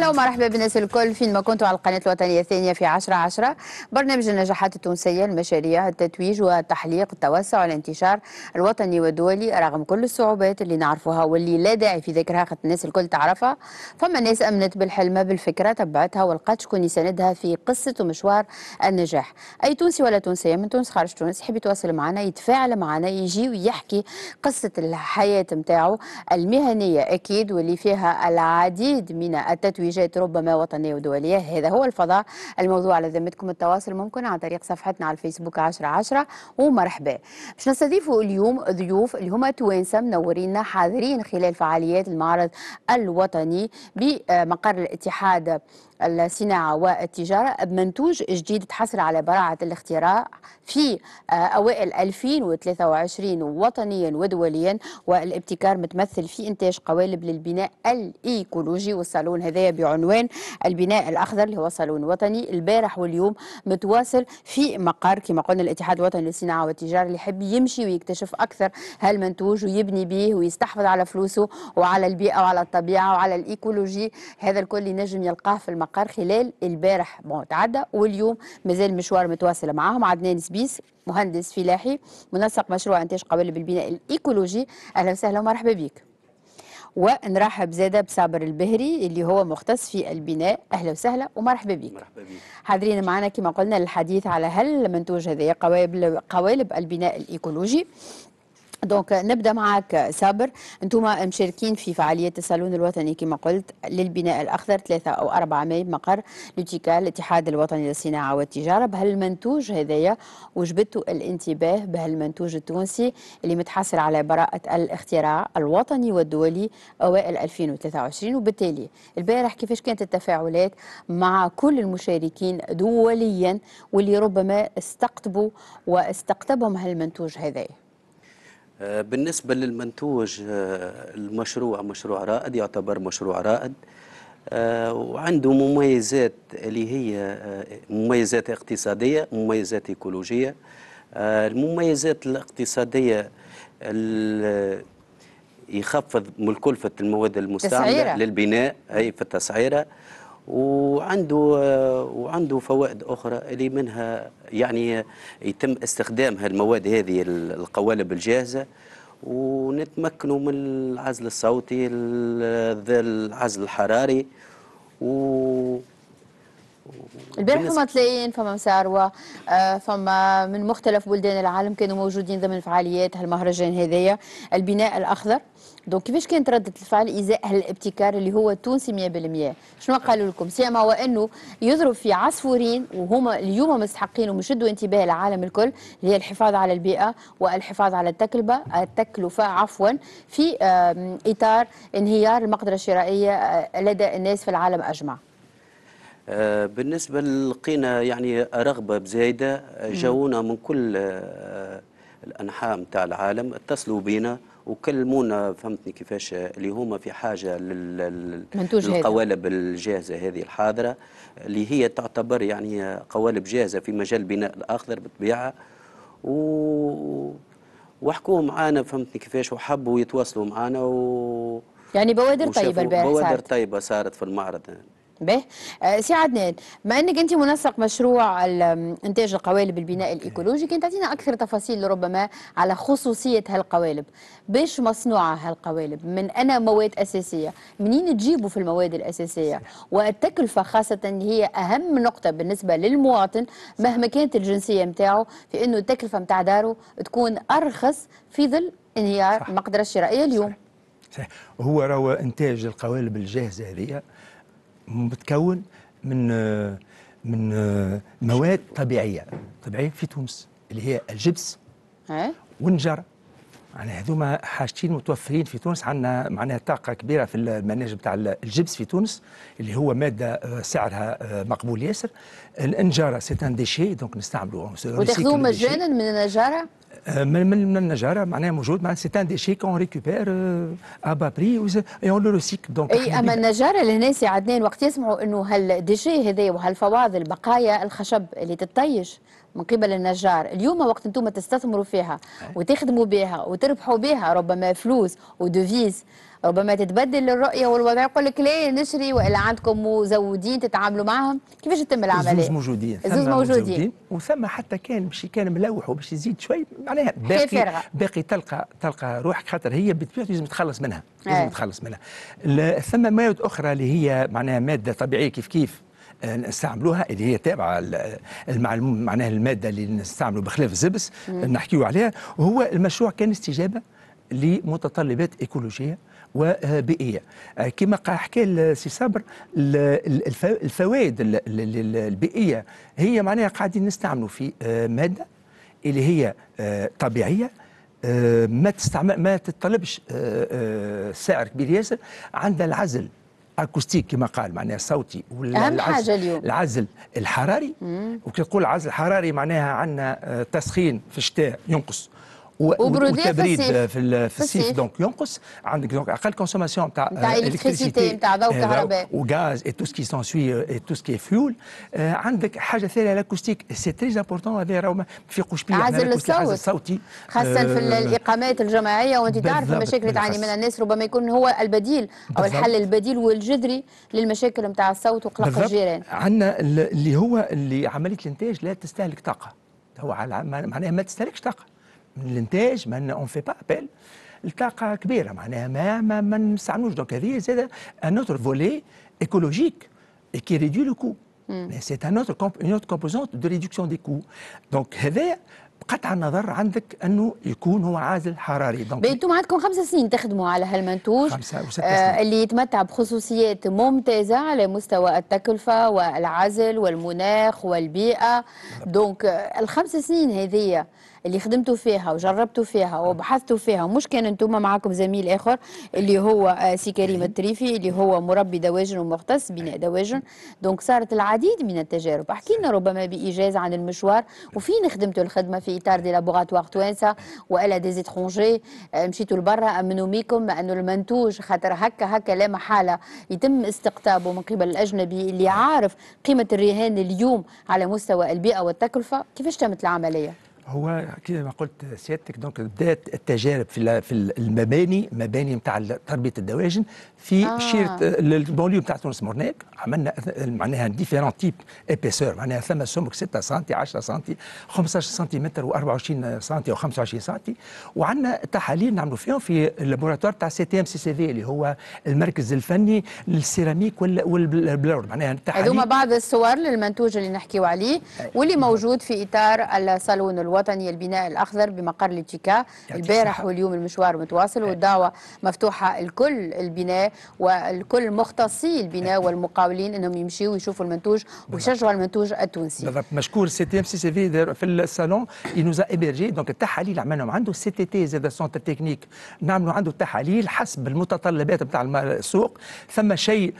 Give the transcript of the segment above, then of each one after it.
اهلا ومرحبا بالناس الكل فين ما كنتوا على القناه الوطنيه الثانيه في 10 10 برنامج النجاحات التونسيه المشاريع التتويج والتحليق التوسع والانتشار الوطني والدولي رغم كل الصعوبات اللي نعرفوها واللي لا داعي في ذكرها خاطر الناس الكل تعرفها فما ناس امنت بالحلمه بالفكره تبعتها ولقات شكون يساندها في قصه ومشوار النجاح اي تونسي ولا تونسيه من تونس خارج تونس يحب يتواصل معنا يتفاعل معنا يجي ويحكي قصه الحياه نتاعو المهنيه اكيد واللي فيها العديد من التتويج خارجية ربما وطنية ودولية هذا هو الفضاء الموضوع على ذمتكم التواصل ممكن عن طريق صفحتنا على الفيسبوك 10 ومرحبا باش نستضيفوا اليوم ضيوف اللي هما توانسة منورينا حاضرين خلال فعاليات المعرض الوطني بمقر الاتحاد الصناعة والتجارة بمنتوج جديد تحصل على براعة الاختراع في آه، أوائل 2023 وطنيا ودوليا والابتكار متمثل في إنتاج قوالب للبناء الإيكولوجي والصالون هذايا بعنوان البناء الأخضر اللي هو صالون وطني البارح واليوم متواصل في مقر كما قلنا الاتحاد الوطني للصناعة والتجارة اللي يحب يمشي ويكتشف أكثر هالمنتوج ويبني به ويستحفظ على فلوسه وعلى البيئة وعلى الطبيعة وعلى الإيكولوجي هذا الكل ينجم يلقاه في المقر المقر خلال البارح متعدى تعدى واليوم مازال مشوار متواصل معاهم عدنان سبيس مهندس فلاحي منسق مشروع انتاج قوالب البناء الايكولوجي اهلا وسهلا ومرحبا بك ونرحب زادة بصابر البهري اللي هو مختص في البناء اهلا وسهلا ومرحبا بك مرحبا بك حاضرين معنا كما قلنا للحديث على هل منتوج هذايا قوالب قوالب البناء الايكولوجي دونك نبدا معك صابر انتم مشاركين في فعاليه الصالون الوطني كما قلت للبناء الاخضر ثلاثه او اربعه ماي بمقر لوتيكا الاتحاد الوطني للصناعه والتجاره بهالمنتوج هذايا وجبتوا الانتباه بهالمنتوج التونسي اللي متحصل على براءه الاختراع الوطني والدولي اوائل 2023 وبالتالي البارح كيفاش كانت التفاعلات مع كل المشاركين دوليا واللي ربما استقطبوا واستقطبهم هالمنتوج هذايا آه، بالنسبة للمنتوج آه، المشروع مشروع رائد يعتبر مشروع رائد آه، وعنده مميزات اللي هي مميزات اقتصادية مميزات إيكولوجية المميزات الاقتصادية يخفض من كلفة المواد المستعملة للبناء أي في التسعيرة وعنده وعنده فوائد اخرى اللي منها يعني يتم استخدام هالمواد هذه القوالب الجاهزه ونتمكنوا من العزل الصوتي العزل الحراري و البارح فما تلاقيين فما مساروة آه، فما من مختلف بلدان العالم كانوا موجودين ضمن فعاليات هالمهرجان هذايا البناء الأخضر دونك كيفاش كانت ردة الفعل ازاء هالابتكار اللي هو تونسي 100% شنو قالوا لكم سيما وانه يضرب في عصفورين وهما اليوم مستحقين ومشدوا انتباه العالم الكل اللي هي الحفاظ على البيئه والحفاظ على التكلفه التكلفه عفوا في اطار انهيار المقدره الشرائيه آه، لدى الناس في العالم اجمع آه، بالنسبه لقينا يعني رغبه بزايده جاونا من كل آه، الانحاء نتاع العالم اتصلوا بينا وكلمونا فهمتني كيفاش اللي هما في حاجه لل... للقوالب الجاهزه هذه الحاضره اللي هي تعتبر يعني قوالب جاهزه في مجال بناء الاخضر بالطبيعه و وحكوا معانا فهمتني كيفاش وحبوا يتواصلوا معانا و يعني بوادر طيبه البيع بوادر طيبه صارت في المعرض به آه، سي عدنان ما انك انت منسق مشروع انتاج القوالب البناء الايكولوجي كنت تعطينا اكثر تفاصيل ربما على خصوصيه هالقوالب باش مصنوعه هالقوالب من انا مواد اساسيه منين تجيبوا في المواد الاساسيه والتكلفه خاصه هي اهم نقطه بالنسبه للمواطن مهما كانت الجنسيه نتاعو في انه التكلفه نتاع داره تكون ارخص في ظل انهيار المقدره الشرائيه اليوم صحيح. صحيح. هو راهو انتاج القوالب الجاهزه هذه متكون من من مواد طبيعيه طبيعيه في تونس اللي هي الجبس إيه؟ والنجاره معناها يعني هذوما حاجتين متوفرين في تونس عندنا معناها طاقة كبيرة في المناجم بتاع الجبس في تونس اللي هو مادة آه، سعرها آه، مقبول ياسر النجارة سي ان ديشي دونك نستعملوا وتاخذوه مجانا من النجارة؟ آه، من من النجاره معناها موجود معناها سي ان ديشي كون ريكوبير ابا بري اي اون لو ريسيك دونك اي اما النجاره لهنا عدنان وقت يسمعوا انه هالديشي هذا وهالفواضل بقايا الخشب اللي تتطيش من قبل النجار اليوم وقت انتم تستثمروا فيها وتخدموا بها وتربحوا بها ربما فلوس ودوفيز ربما تتبدل الرؤيه والوضع يقول لك لا نشري والا عندكم مزودين تتعاملوا معهم كيفاش تتم العمليه؟ الزوز موجودين الزوز موجودين وثم حتى كان مش كان ملوح وباش يزيد شوي معناها باقي باقي تلقى تلقى روحك خاطر هي بطبيعته لازم تخلص منها لازم تخلص منها ثم مواد اخرى اللي هي معناها ماده طبيعيه كيف كيف نستعملوها اللي هي تابعه معناها الماده اللي نستعملوا بخلاف الزبس نحكيو عليها وهو المشروع كان استجابه لمتطلبات ايكولوجيه وبيئيه آه، كما حكى السي صبر الفوائد البيئيه هي معناها قاعدين نستعملوا في آه، ماده اللي هي آه، طبيعيه ما تستعمل ما تتطلبش سعر كبير ياسر عندها العزل اكوستيك كما قال معناها صوتي اهم حاجه اليوم العزل الحراري وكي تقول عزل حراري معناها عندنا آه، تسخين في الشتاء ينقص والتبريد في, الصيف دونك ينقص عندك دونك اقل كونسوماسيون تاع الكتريسيتي تاع ضوء كهرباء وغاز اي تو سكي سونسوي اي تو سكي فيول عندك حاجه ثانيه لاكوستيك سي تري امبورتون هذا راهو ما تفيقوش بيها عزل الصوت صوتي خاصه في آه، الاقامات الجماعيه وانت تعرف المشاكل اللي تعاني منها الناس ربما يكون هو البديل او الحل البديل والجذري للمشاكل نتاع الصوت وقلق الجيران عندنا اللي هو اللي عمليه الانتاج لا تستهلك طاقه هو معناها ما تستهلكش طاقه من الانتاج ما اون في با ابل الطاقه كبيره معناها ما ما, ما نستعملوش دونك هذه زاد ان اوتر فولي ايكولوجيك كي qui لو كو سي ان اوتر كومبوزونت دو ريدكسيون دي كو دونك هذا قطع النظر عندك انه يكون هو عازل حراري دونك انتم عندكم خمس سنين تخدموا على هالمنتوج خمسة وست آه، سنين. آه اللي يتمتع بخصوصيات ممتازه على مستوى التكلفه والعزل والمناخ والبيئه دونك الخمس سنين هذه اللي خدمتوا فيها وجربتوا فيها وبحثتوا فيها مش كان انتم معكم زميل اخر اللي هو آه، سي كريم التريفي اللي هو مربي دواجن ومختص بناء دواجن دونك صارت العديد من التجارب احكي لنا ربما بايجاز عن المشوار وفين خدمتوا الخدمه في اطار دي لابوغاتوار توانسه والا دي زيترونجي مشيتوا لبرا امنوا بيكم انه المنتوج خاطر هكا هكا لا محاله يتم استقطابه من قبل الاجنبي اللي عارف قيمه الرهان اليوم على مستوى البيئه والتكلفه كيفاش تمت العمليه هو كما قلت سيادتك دونك بدات التجارب في في المباني مباني نتاع تربيه الدواجن في آه. شيره البوليو نتاع تونس مورناك عملنا معناها ديفيرون تيب ايبيسور معناها ثم سمك 6 سم 10 سم 15 سنتيمتر و24 سم و25 سم وعندنا تحاليل نعملوا فيهم في اللابوراتوار تاع سي تي ام سي سي في اللي هو المركز الفني للسيراميك والبلور معناها التحاليل هذوما بعض الصور للمنتوج اللي نحكيو عليه واللي موجود في اطار الصالون الوطني الوطني البناء الأخضر بمقر الاتكاء البارح واليوم المشوار متواصل والدعوة مفتوحة لكل البناء والكل مختصي البناء والمقاولين أنهم يمشيوا ويشوفوا المنتوج ويشجعوا المنتوج التونسي بالضبط مشكور سي تي ام سي سي في في الصالون نوزا ايبرجي دونك التحاليل عملناهم عنده سي تي تي زاد سونتر تكنيك نعملوا عنده التحاليل حسب المتطلبات نتاع السوق ثم شيء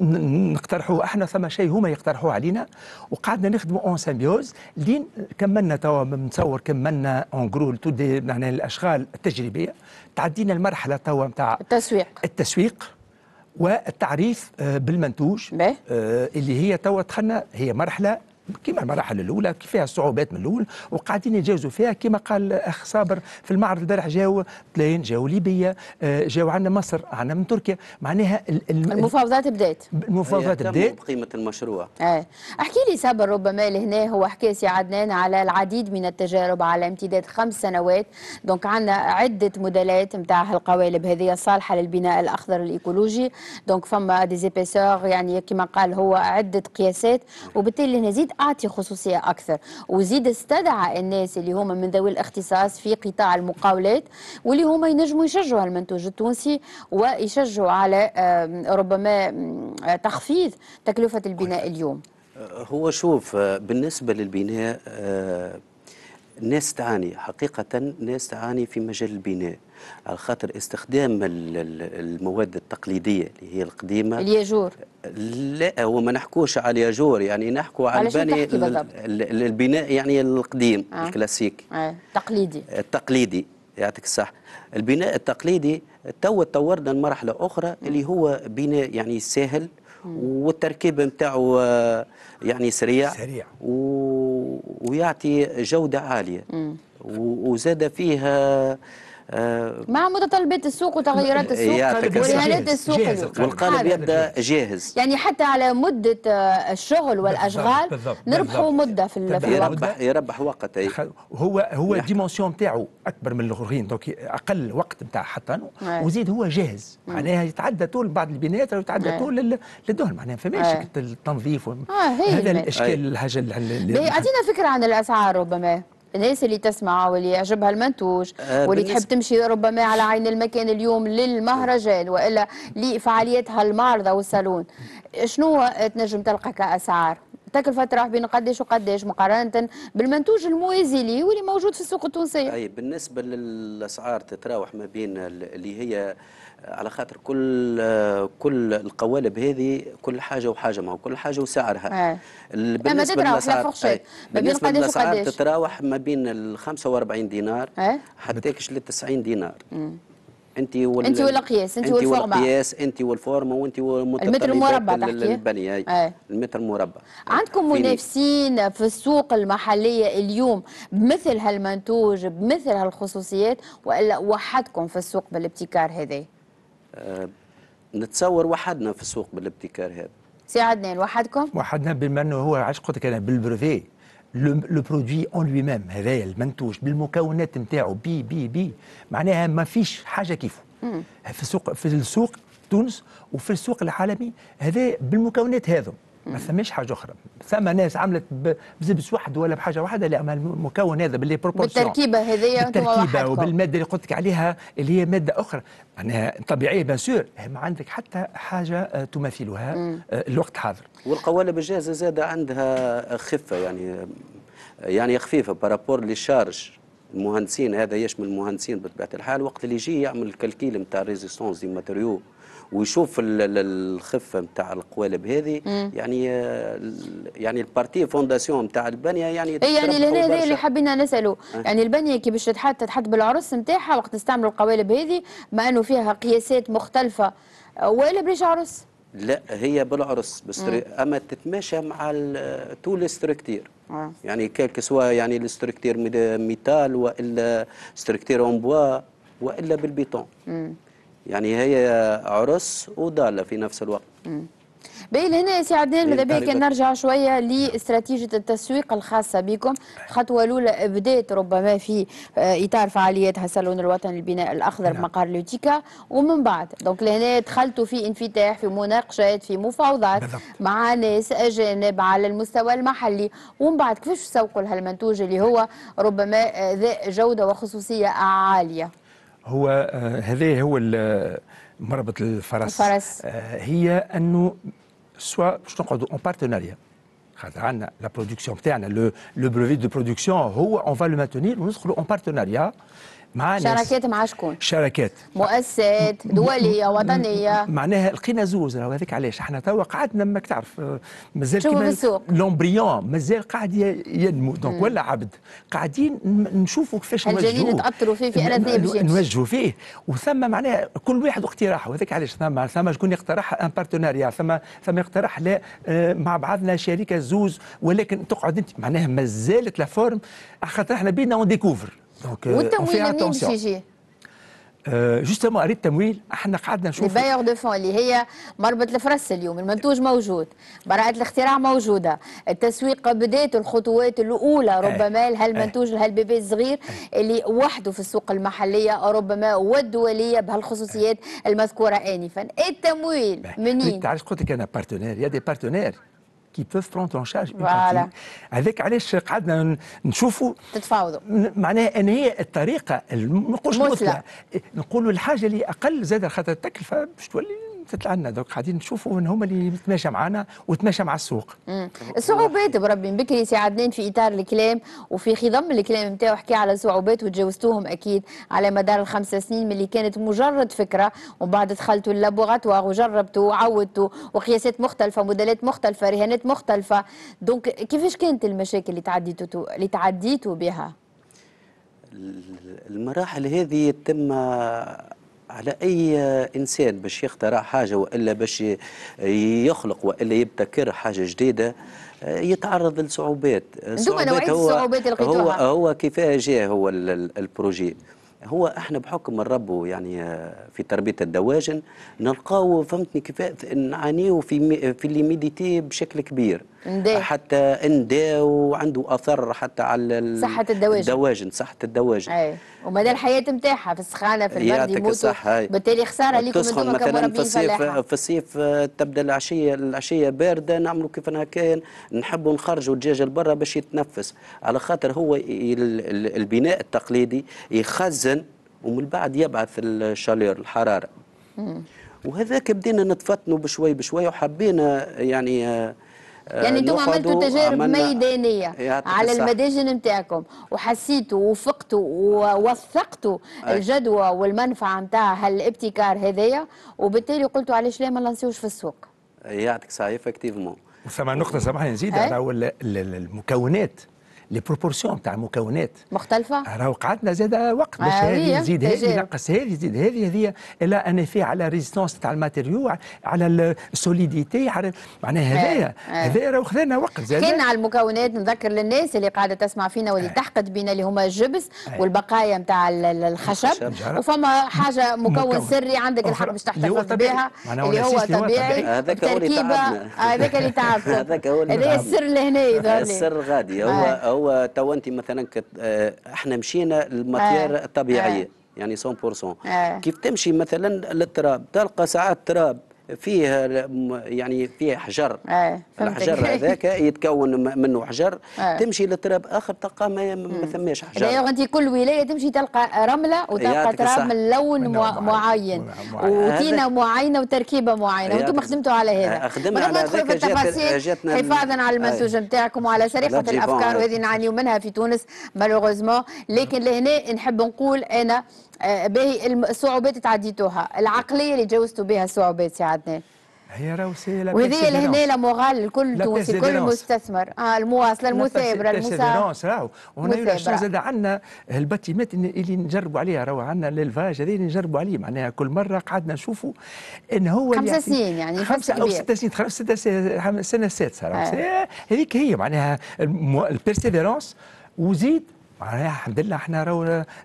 نقترحوه احنا ثم شيء هما يقترحوه علينا وقعدنا نخدموا اون سيمبيوز لين كملنا توا نتصور كم منا اون جرو معناها الاشغال التجريبيه تعدينا المرحله توا نتاع التسويق التسويق والتعريف آه، بالمنتوج آه، اللي هي توا دخلنا هي مرحله كما المراحل الاولى فيها صعوبات من الاول وقاعدين يتجاوزوا فيها كما قال اخ صابر في المعرض البارح جاو بلين جاو ليبيا آه، جاو عندنا مصر عندنا من تركيا معناها المفاوضات بدات المفاوضات بدات بقيمه المشروع آه. احكي لي صابر ربما لهنا هو حكى سي عدنان على العديد من التجارب على امتداد خمس سنوات دونك عندنا عده موديلات نتاع القوالب هذه الصالحه للبناء الاخضر الايكولوجي دونك فما ديزيبيسور يعني كما قال هو عده قياسات وبالتالي نزيد اعطي خصوصيه اكثر وزيد استدعى الناس اللي هما من ذوي الاختصاص في قطاع المقاولات واللي هما ينجموا يشجعوا المنتوج التونسي ويشجعوا على ربما تخفيض تكلفه البناء اليوم هو شوف آه، بالنسبه للبناء آه، الناس تعاني حقيقة الناس تعاني في مجال البناء على خاطر استخدام المواد التقليدية اللي هي القديمة الياجور لا هو ما نحكوش على الياجور يعني نحكوا على البني البناء يعني القديم آه. الكلاسيك آه. تقليدي التقليدي يعطيك الصح البناء التقليدي تو تطورنا لمرحلة أخرى م. اللي هو بناء يعني سهل والتركيب نتاعو آه، يعني سريع سريع و... ويعطي جوده عاليه وزاد فيها آه، آه، مع متطلبات السوق وتغيرات إيه، السوق ورهانات السوق جاهز والقالب يبدا جاهز يعني حتى على مده آه، الشغل والاشغال نربحوا مده في الوقت يربح يربح وقت أي. هو هو الديمونسيون نتاعو اكبر من الاخرين دونك اقل وقت نتاع حتى نعم. وزيد هو جاهز معناها يتعدى طول بعض البنايات يتعدى نعم. طول للدهن معناها فماش نعم. التنظيف آه، هذا الاشكال الهجل اعطينا فكره عن الاسعار ربما الناس اللي تسمع واللي يعجبها المنتوج آه، واللي تحب تمشي ربما على عين المكان اليوم للمهرجان والا لفعاليات هالمعرضه والصالون شنو تنجم تلقى كاسعار؟ تكلفة راح بين قداش وقداش مقارنة بالمنتوج الموازي لي واللي موجود في السوق التونسي. أي بالنسبة للأسعار تتراوح ما بين اللي هي على خاطر كل كل القوالب هذه كل حاجه وحاجه ما هو كل حاجه وسعرها آه. بالنسبه للاسعار ما بين تتراوح ما بين ال 45 دينار آه. حتى كش لل 90 دينار انت وال انت والقياس انت والفورمه انت والقياس انت والفورمه وانت المتر المربع البنيه ايه. آه. المتر المربع عندكم منافسين في السوق المحليه اليوم بمثل هالمنتوج بمثل هالخصوصيات والا وحدكم في السوق بالابتكار هذا آه، نتصور وحدنا في السوق بالابتكار هذا سي عدنان وحدكم؟ وحدنا بما انه هو علاش قلت لك انا بالبروفي لو برودوي اون لوي ميم هذايا المنتوج بالمكونات نتاعو بي بي بي معناها ما فيش حاجه كيفه في السوق في السوق تونس وفي السوق العالمي هذا بالمكونات هذو ما ثماش حاجه اخرى ثم ناس عملت بزبس واحد ولا بحاجه واحده لا المكون هذا باللي بروبورسيون بالتركيبه هذيا بالتركيبه وبالماده اللي قلت لك عليها اللي هي ماده اخرى معناها طبيعيه بيان سور ما عندك حتى حاجه آه، تماثلها آه، الوقت حاضر والقوالب الجاهزه زاد عندها خفه يعني يعني خفيفه بارابور لي شارج المهندسين هذا يشمل المهندسين بطبيعه الحال وقت اللي يجي يعمل الكالكيل نتاع ريزيستونس دي ماتيريو ويشوف الخفه نتاع القوالب هذه يعني آه، يعني البارتي فونداسيون نتاع البنيه يعني إيه، يعني لهنا هذا اللي حبينا نساله أه. يعني البنيه كي باش تتحط تتحط بالعرس نتاعها وقت تستعمل القوالب هذه مع انه فيها قياسات مختلفه آه، ولا بلاش عرس؟ لا هي بالعرس بستري... اما تتماشى مع طول الستركتير يعني كيلك سوا يعني الستركتير ميتال والا ستركتير اون بوا والا بالبيتون يعني هي عرس ودالة في نفس الوقت بين هنا يا سي عدنان ماذا بيك نرجع شويه لاستراتيجيه التسويق الخاصه بكم الخطوه الاولى بدات ربما في آه، اطار فعالياتها الصالون الوطني للبناء الاخضر نعم. مقر لوتيكا ومن بعد دونك لهنا دخلتوا في انفتاح في مناقشات في مفاوضات بالضبط. مع ناس اجانب على المستوى المحلي ومن بعد كيفاش تسوقوا لهالمنتوج اللي هو ربما آه، ذا جوده وخصوصيه عاليه هو آه، هذا هو آه، مربط الفرس, الفرس. آه، هي انه سوا باش نقعدوا اون بارتناريا خاطر عندنا لا برودكسيون تاعنا لو بروفي دو برودكسيون هو اون فا لو ماتونير وندخلوا اون بارتناريا معاه شركات مع شكون؟ شركات مؤسسات دوليه وطنيه معناها لقينا زوز هذاك علاش احنا توا قعدنا ماك تعرف آه، مازال كيما لومبريون مازال قاعد ينمو دونك ولا عبد قاعدين نشوفوا كيفاش نوجهوا نوجهوه نتأثروا فيه في الاثناء نوجهوا فيه وثم معناها كل واحد واقتراحه هذاك علاش ثم ثم شكون يقترح ان بارتناريا ثم ثم يقترح لا آه، مع بعضنا شركه زوز ولكن تقعد انت معناها مازالت لا فورم خاطر احنا بينا اون ديكوفر دونك والتمويل لم باش يجي؟ جوستومون اريد التمويل احنا قعدنا نشوف البايور دو فون اللي هي مربط الفرس اليوم المنتوج موجود براءة الاختراع موجودة التسويق بدات الخطوات الأولى ربما لهالمنتوج لهالبيبي الصغير اللي وحده في السوق المحلية ربما والدولية بهالخصوصيات المذكورة آنفا التمويل منين؟ تعرف قلت لك أنا بارتنير يا دي بارتنير كي بوف prendre اون شارج فوالا هذاك علاش قعدنا نشوفوا تتفاوضوا معناها ان هي الطريقه ما نقولش إيه، نقولوا الحاجه اللي اقل زاد خاطر التكلفه باش تولي تطلع عنا دوك قاعدين نشوفوا ان هما اللي يتماشى معنا ويتماشى مع السوق. الصعوبات بربي بكري سي عدنان في اطار الكلام وفي خضم الكلام نتاعو حكى على صعوبات وتجاوزتوهم اكيد على مدار الخمس سنين اللي كانت مجرد فكره ومن بعد دخلتوا اللابوغاتوار وجربتوا وعودتوا وقياسات مختلفه موديلات مختلفه رهانات مختلفه دونك كيفاش كانت المشاكل اللي تعديتوا اللي تعديتوا بها؟ المراحل هذه تم على اي انسان باش يخترع حاجه والا باش يخلق والا يبتكر حاجه جديده يتعرض لصعوبات الصعوبات هو الصعوبات هو هو كيفاه جاء هو البروجي هو احنا بحكم نربوا يعني في تربيه الدواجن نلقاو فهمتني كيفاه نعانيو في في الليميديتي بشكل كبير ندا. حتى ندا وعنده اثر حتى على صحه الدواجن الدواجن صحه الدواجن اي ومدى الحياه نتاعها في السخانه في البرد يموتوا بالتالي خساره ليكم تسخن مثلا في الصيف في الصيف آه، تبدا العشيه العشيه بارده نعملوا كيف كان نحبوا نخرجوا الدجاج لبرا باش يتنفس على خاطر هو البناء التقليدي يخزن ومن بعد يبعث الشالير الحراره وهذاك بدينا نتفتنوا بشوي بشوي وحبينا يعني آه، يعني انتم عملتوا تجارب ميدانيه على المداجن نتاعكم وحسيتوا ووفقتوا ووثقتوا الجدوى والمنفعه نتاع هالابتكار هذايا وبالتالي قلتوا علاش لا ما نلانسيوش في السوق يعطيك صحيح افكتيفمون ثم نقطه سامحني نزيد على المكونات لي بروبورسيون تاع المكونات مختلفه راهو قعدنا زاد وقت باش آه، هذه يزيد هذه ينقص هذه يزيد هذه هذه الا ان في على ريزيستونس تاع الماتيريو على السوليديتي على معناها آه، هذايا آه. هذايا راهو خذانا وقت زاد كان على المكونات نذكر للناس اللي قاعده تسمع فينا واللي تحقد بينا اللي هما الجبس والبقايا نتاع الخشب وفما حاجه مكون سري عندك الحق باش تحتفظ بها اللي هو طبيعي هذاك هو اللي تعبنا هذاك اللي تعبنا هذاك هو السر لهنا السر غادي هو هو تو انت مثلا كت... آه، احنا مشينا للماتير آه. الطبيعيه آه. يعني 100% كيف تمشي مثلا للتراب تلقى ساعات تراب فيه يعني فيه حجر أيه. الحجر هذاك يتكون منه حجر أيه. تمشي لتراب اخر تلقى ما, ثماش حجر يعني انت كل ولايه تمشي تلقى رمله وتلقى تراب لون معين وتينه معينه وتركيبه معينه وانتم خدمتوا على هذا آه، خدمنا على ندخلوا التفاصيل حفاظا على آه. المنسوج نتاعكم وعلى سرقه الافكار وهذه نعانيو منها في تونس مالوغوزمون لكن لهنا نحب نقول انا الصعوبات تعديتوها العقليه اللي تجاوزتوا بها الصعوبات سي عدنان هي راهو سهله وهذه لهنا لا موغال الكل تونسي كل مستثمر اه المواصله المثابره المساعده راهو وهنا زاد عندنا الباتيمات اللي نجربوا عليها راهو عندنا ليلفاج هذا اللي نجربوا عليه معناها كل مره قعدنا نشوفوا ان هو خمسة سنين يعني خمسة او ست سنين خمس ست سنه سادسه آه. هذيك هي معناها البيرسيفيرونس وزيد معناها الحمد لله احنا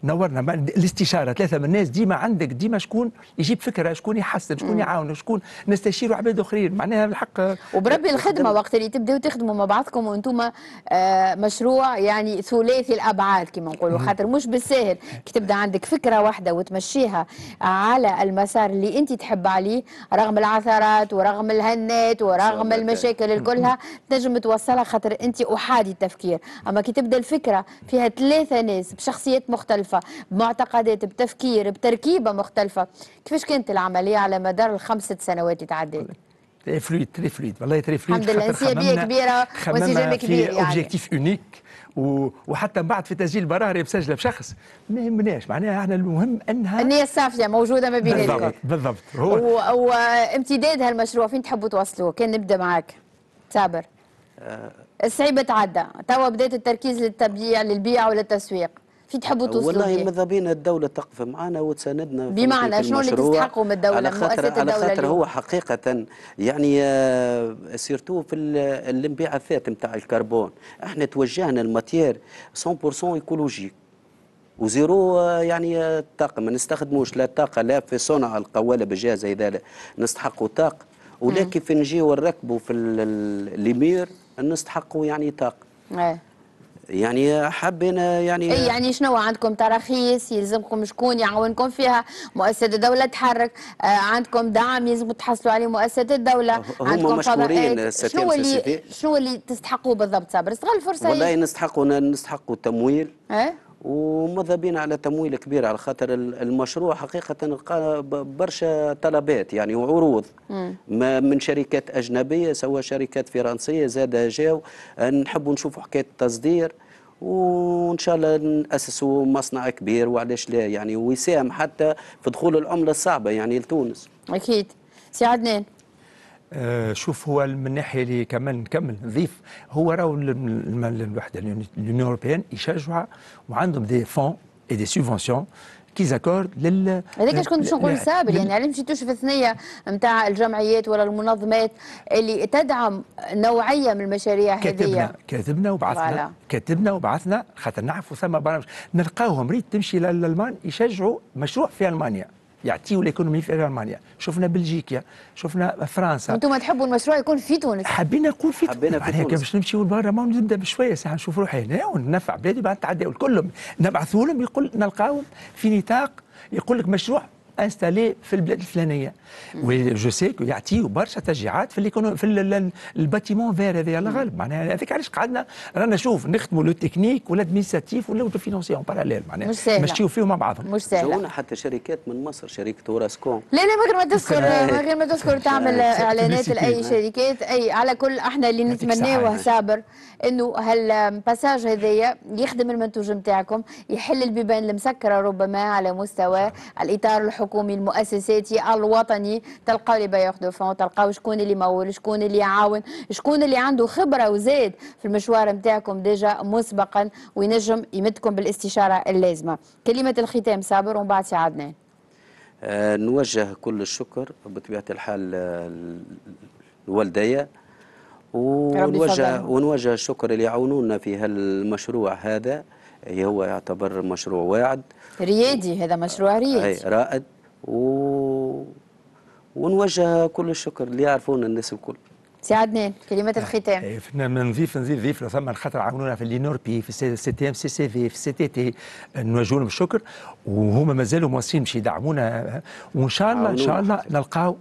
نورنا الاستشاره ثلاثه من الناس ديما عندك ديما شكون يجيب فكره شكون يحسن شكون يعاون شكون نستشيروا عباد اخرين معناها بالحق وبربي الخدمه وقت اللي تبداو تخدموا مع بعضكم وانتم آه، مشروع يعني ثلاثي الابعاد كما نقولوا خاطر مش بالساهل كي تبدا عندك فكره واحده وتمشيها على المسار اللي انت تحب عليه رغم العثرات ورغم الهنات ورغم المشاكل الكلها تنجم توصلها خاطر انت احادي التفكير اما كي تبدا الفكره فيها ثلاثة ناس بشخصيات مختلفة بمعتقدات بتفكير بتركيبة مختلفة كيفاش كانت العملية على مدار الخمسة سنوات اللي تعدت؟ تري فلويد تري فلويد والله تري فلويد الحمد لله انسيابيه كبيره وانسجام كبير يعني اوبجيكتيف اونيك وحتى من بعد في تسجيل براهري مسجله بشخص ما يهمناش معناها احنا المهم انها النيه الصافيه موجوده ما بين بالضبط بالضبط هو وامتداد هالمشروع فين تحبوا توصلوه كان نبدا معاك صابر صعيب تعدى توا بدات التركيز للتبيع للبيع وللتسويق في تحبوا توصلوا والله ماذا بينا الدولة تقف معنا وتساندنا بمعنى شنو اللي تستحقوا من الدولة على خاطر على خاطر هو حقيقة يعني آه، سيرتو في الانبعاثات نتاع الكربون احنا توجهنا الماتير 100% ايكولوجيك وزيرو آه، يعني الطاقة آه، ما نستخدموش لا طاقة لا في صنع القوالب الجاهزة إذا نستحقوا طاقة ولكن في نجيو نركبوا في الليمير نستحقوا يعني طاق إيه. يعني حبينا يعني اي يعني شنو عندكم تراخيص يلزمكم شكون يعاونكم فيها مؤسسه دوله تحرك آه عندكم دعم يلزم تحصلوا عليه مؤسسه الدوله عندكم مشكورين إيه، شنو اللي شنو اللي تستحقوه بالضبط صابر استغل الفرصه والله إيه. نستحقوا نستحقوا التمويل اه وماذا بينا على تمويل كبير على خاطر المشروع حقيقة لقى برشا طلبات يعني وعروض ما من شركات أجنبية سواء شركات فرنسية زاد جاو نحبوا نشوفوا حكاية التصدير وان شاء الله ناسسوا مصنع كبير وعلاش لا يعني ويساهم حتى في دخول العمله الصعبه يعني لتونس اكيد سي عدنان آه، شوف هو من ناحيه اللي كمان نكمل نضيف هو راهو الوحده اليونيون اوروبيان يشجع وعندهم دي فون اي دي كي كيزاكورد لل هذاك شكون باش نقول سابل يعني علاش مشيتوش في الثنيه نتاع الجمعيات ولا المنظمات اللي تدعم نوعيه من المشاريع هذه كتبنا كتبنا وبعثنا كتبنا وبعثنا خاطر نعرفوا ثم برامج نلقاوهم ريت تمشي للالمان يشجعوا مشروع في المانيا يعطيوا ليكونومي في المانيا شفنا بلجيكا شفنا فرنسا انتم تحبوا المشروع يكون في تونس حبينا نكون في حبينا في تونس باش نمشيو لبرا ما نبدا بشويه ساعه نشوف روحي هنا وننفع بلادي بعد تعدي كلهم نبعثوا لهم يقول نلقاهم في نطاق يقول لك مشروع انستالي في البلاد الفلانيه وجو سي كو يعطيو برشا تشجيعات في كونو في الباتيمون فير هذايا على غالب معناها هذاك علاش قعدنا رانا شوف نخدموا لو تكنيك ولا ولا لو فينونسي اون باراليل معناها مشيو فيهم مع بعضهم مش سهله جاونا حتى شركات من مصر شركه اوراسكوم لا لا من غير ما تذكر من غير ما تذكر تعمل اعلانات لاي نعم. شركات اي على كل احنا اللي نتمناوه صابر انه هالباساج هذايا يخدم المنتوج نتاعكم يحل البيبان المسكره ربما على مستوى الاطار الحكومي المؤسساتي الوطني الوطني يعني تلقاو اللي بايوخ دو فون تلقاو شكون اللي مول شكون اللي يعاون شكون اللي عنده خبره وزاد في المشوار نتاعكم ديجا مسبقا وينجم يمدكم بالاستشاره اللازمه كلمه الختام صابر ومن بعد سي عدنان أه نوجه كل الشكر بطبيعه الحال الوالديه آه، ونوجه ونوجه الشكر اللي يعاونونا في هالمشروع هذا هو يعتبر مشروع واعد ريادي هذا مشروع آه، ريادي رائد و ونوجه كل الشكر اللي يعرفونا الناس الكل سي عدنان كلمات آه، الختام آه، نضيف نضيف ثم خاطر عاونونا في لينور بي في سي تي ام سي سي في في سي تي تي نوجه لهم الشكر وهما مازالوا مواصلين باش يدعمونا وان شاء الله ان شاء الله نلقاو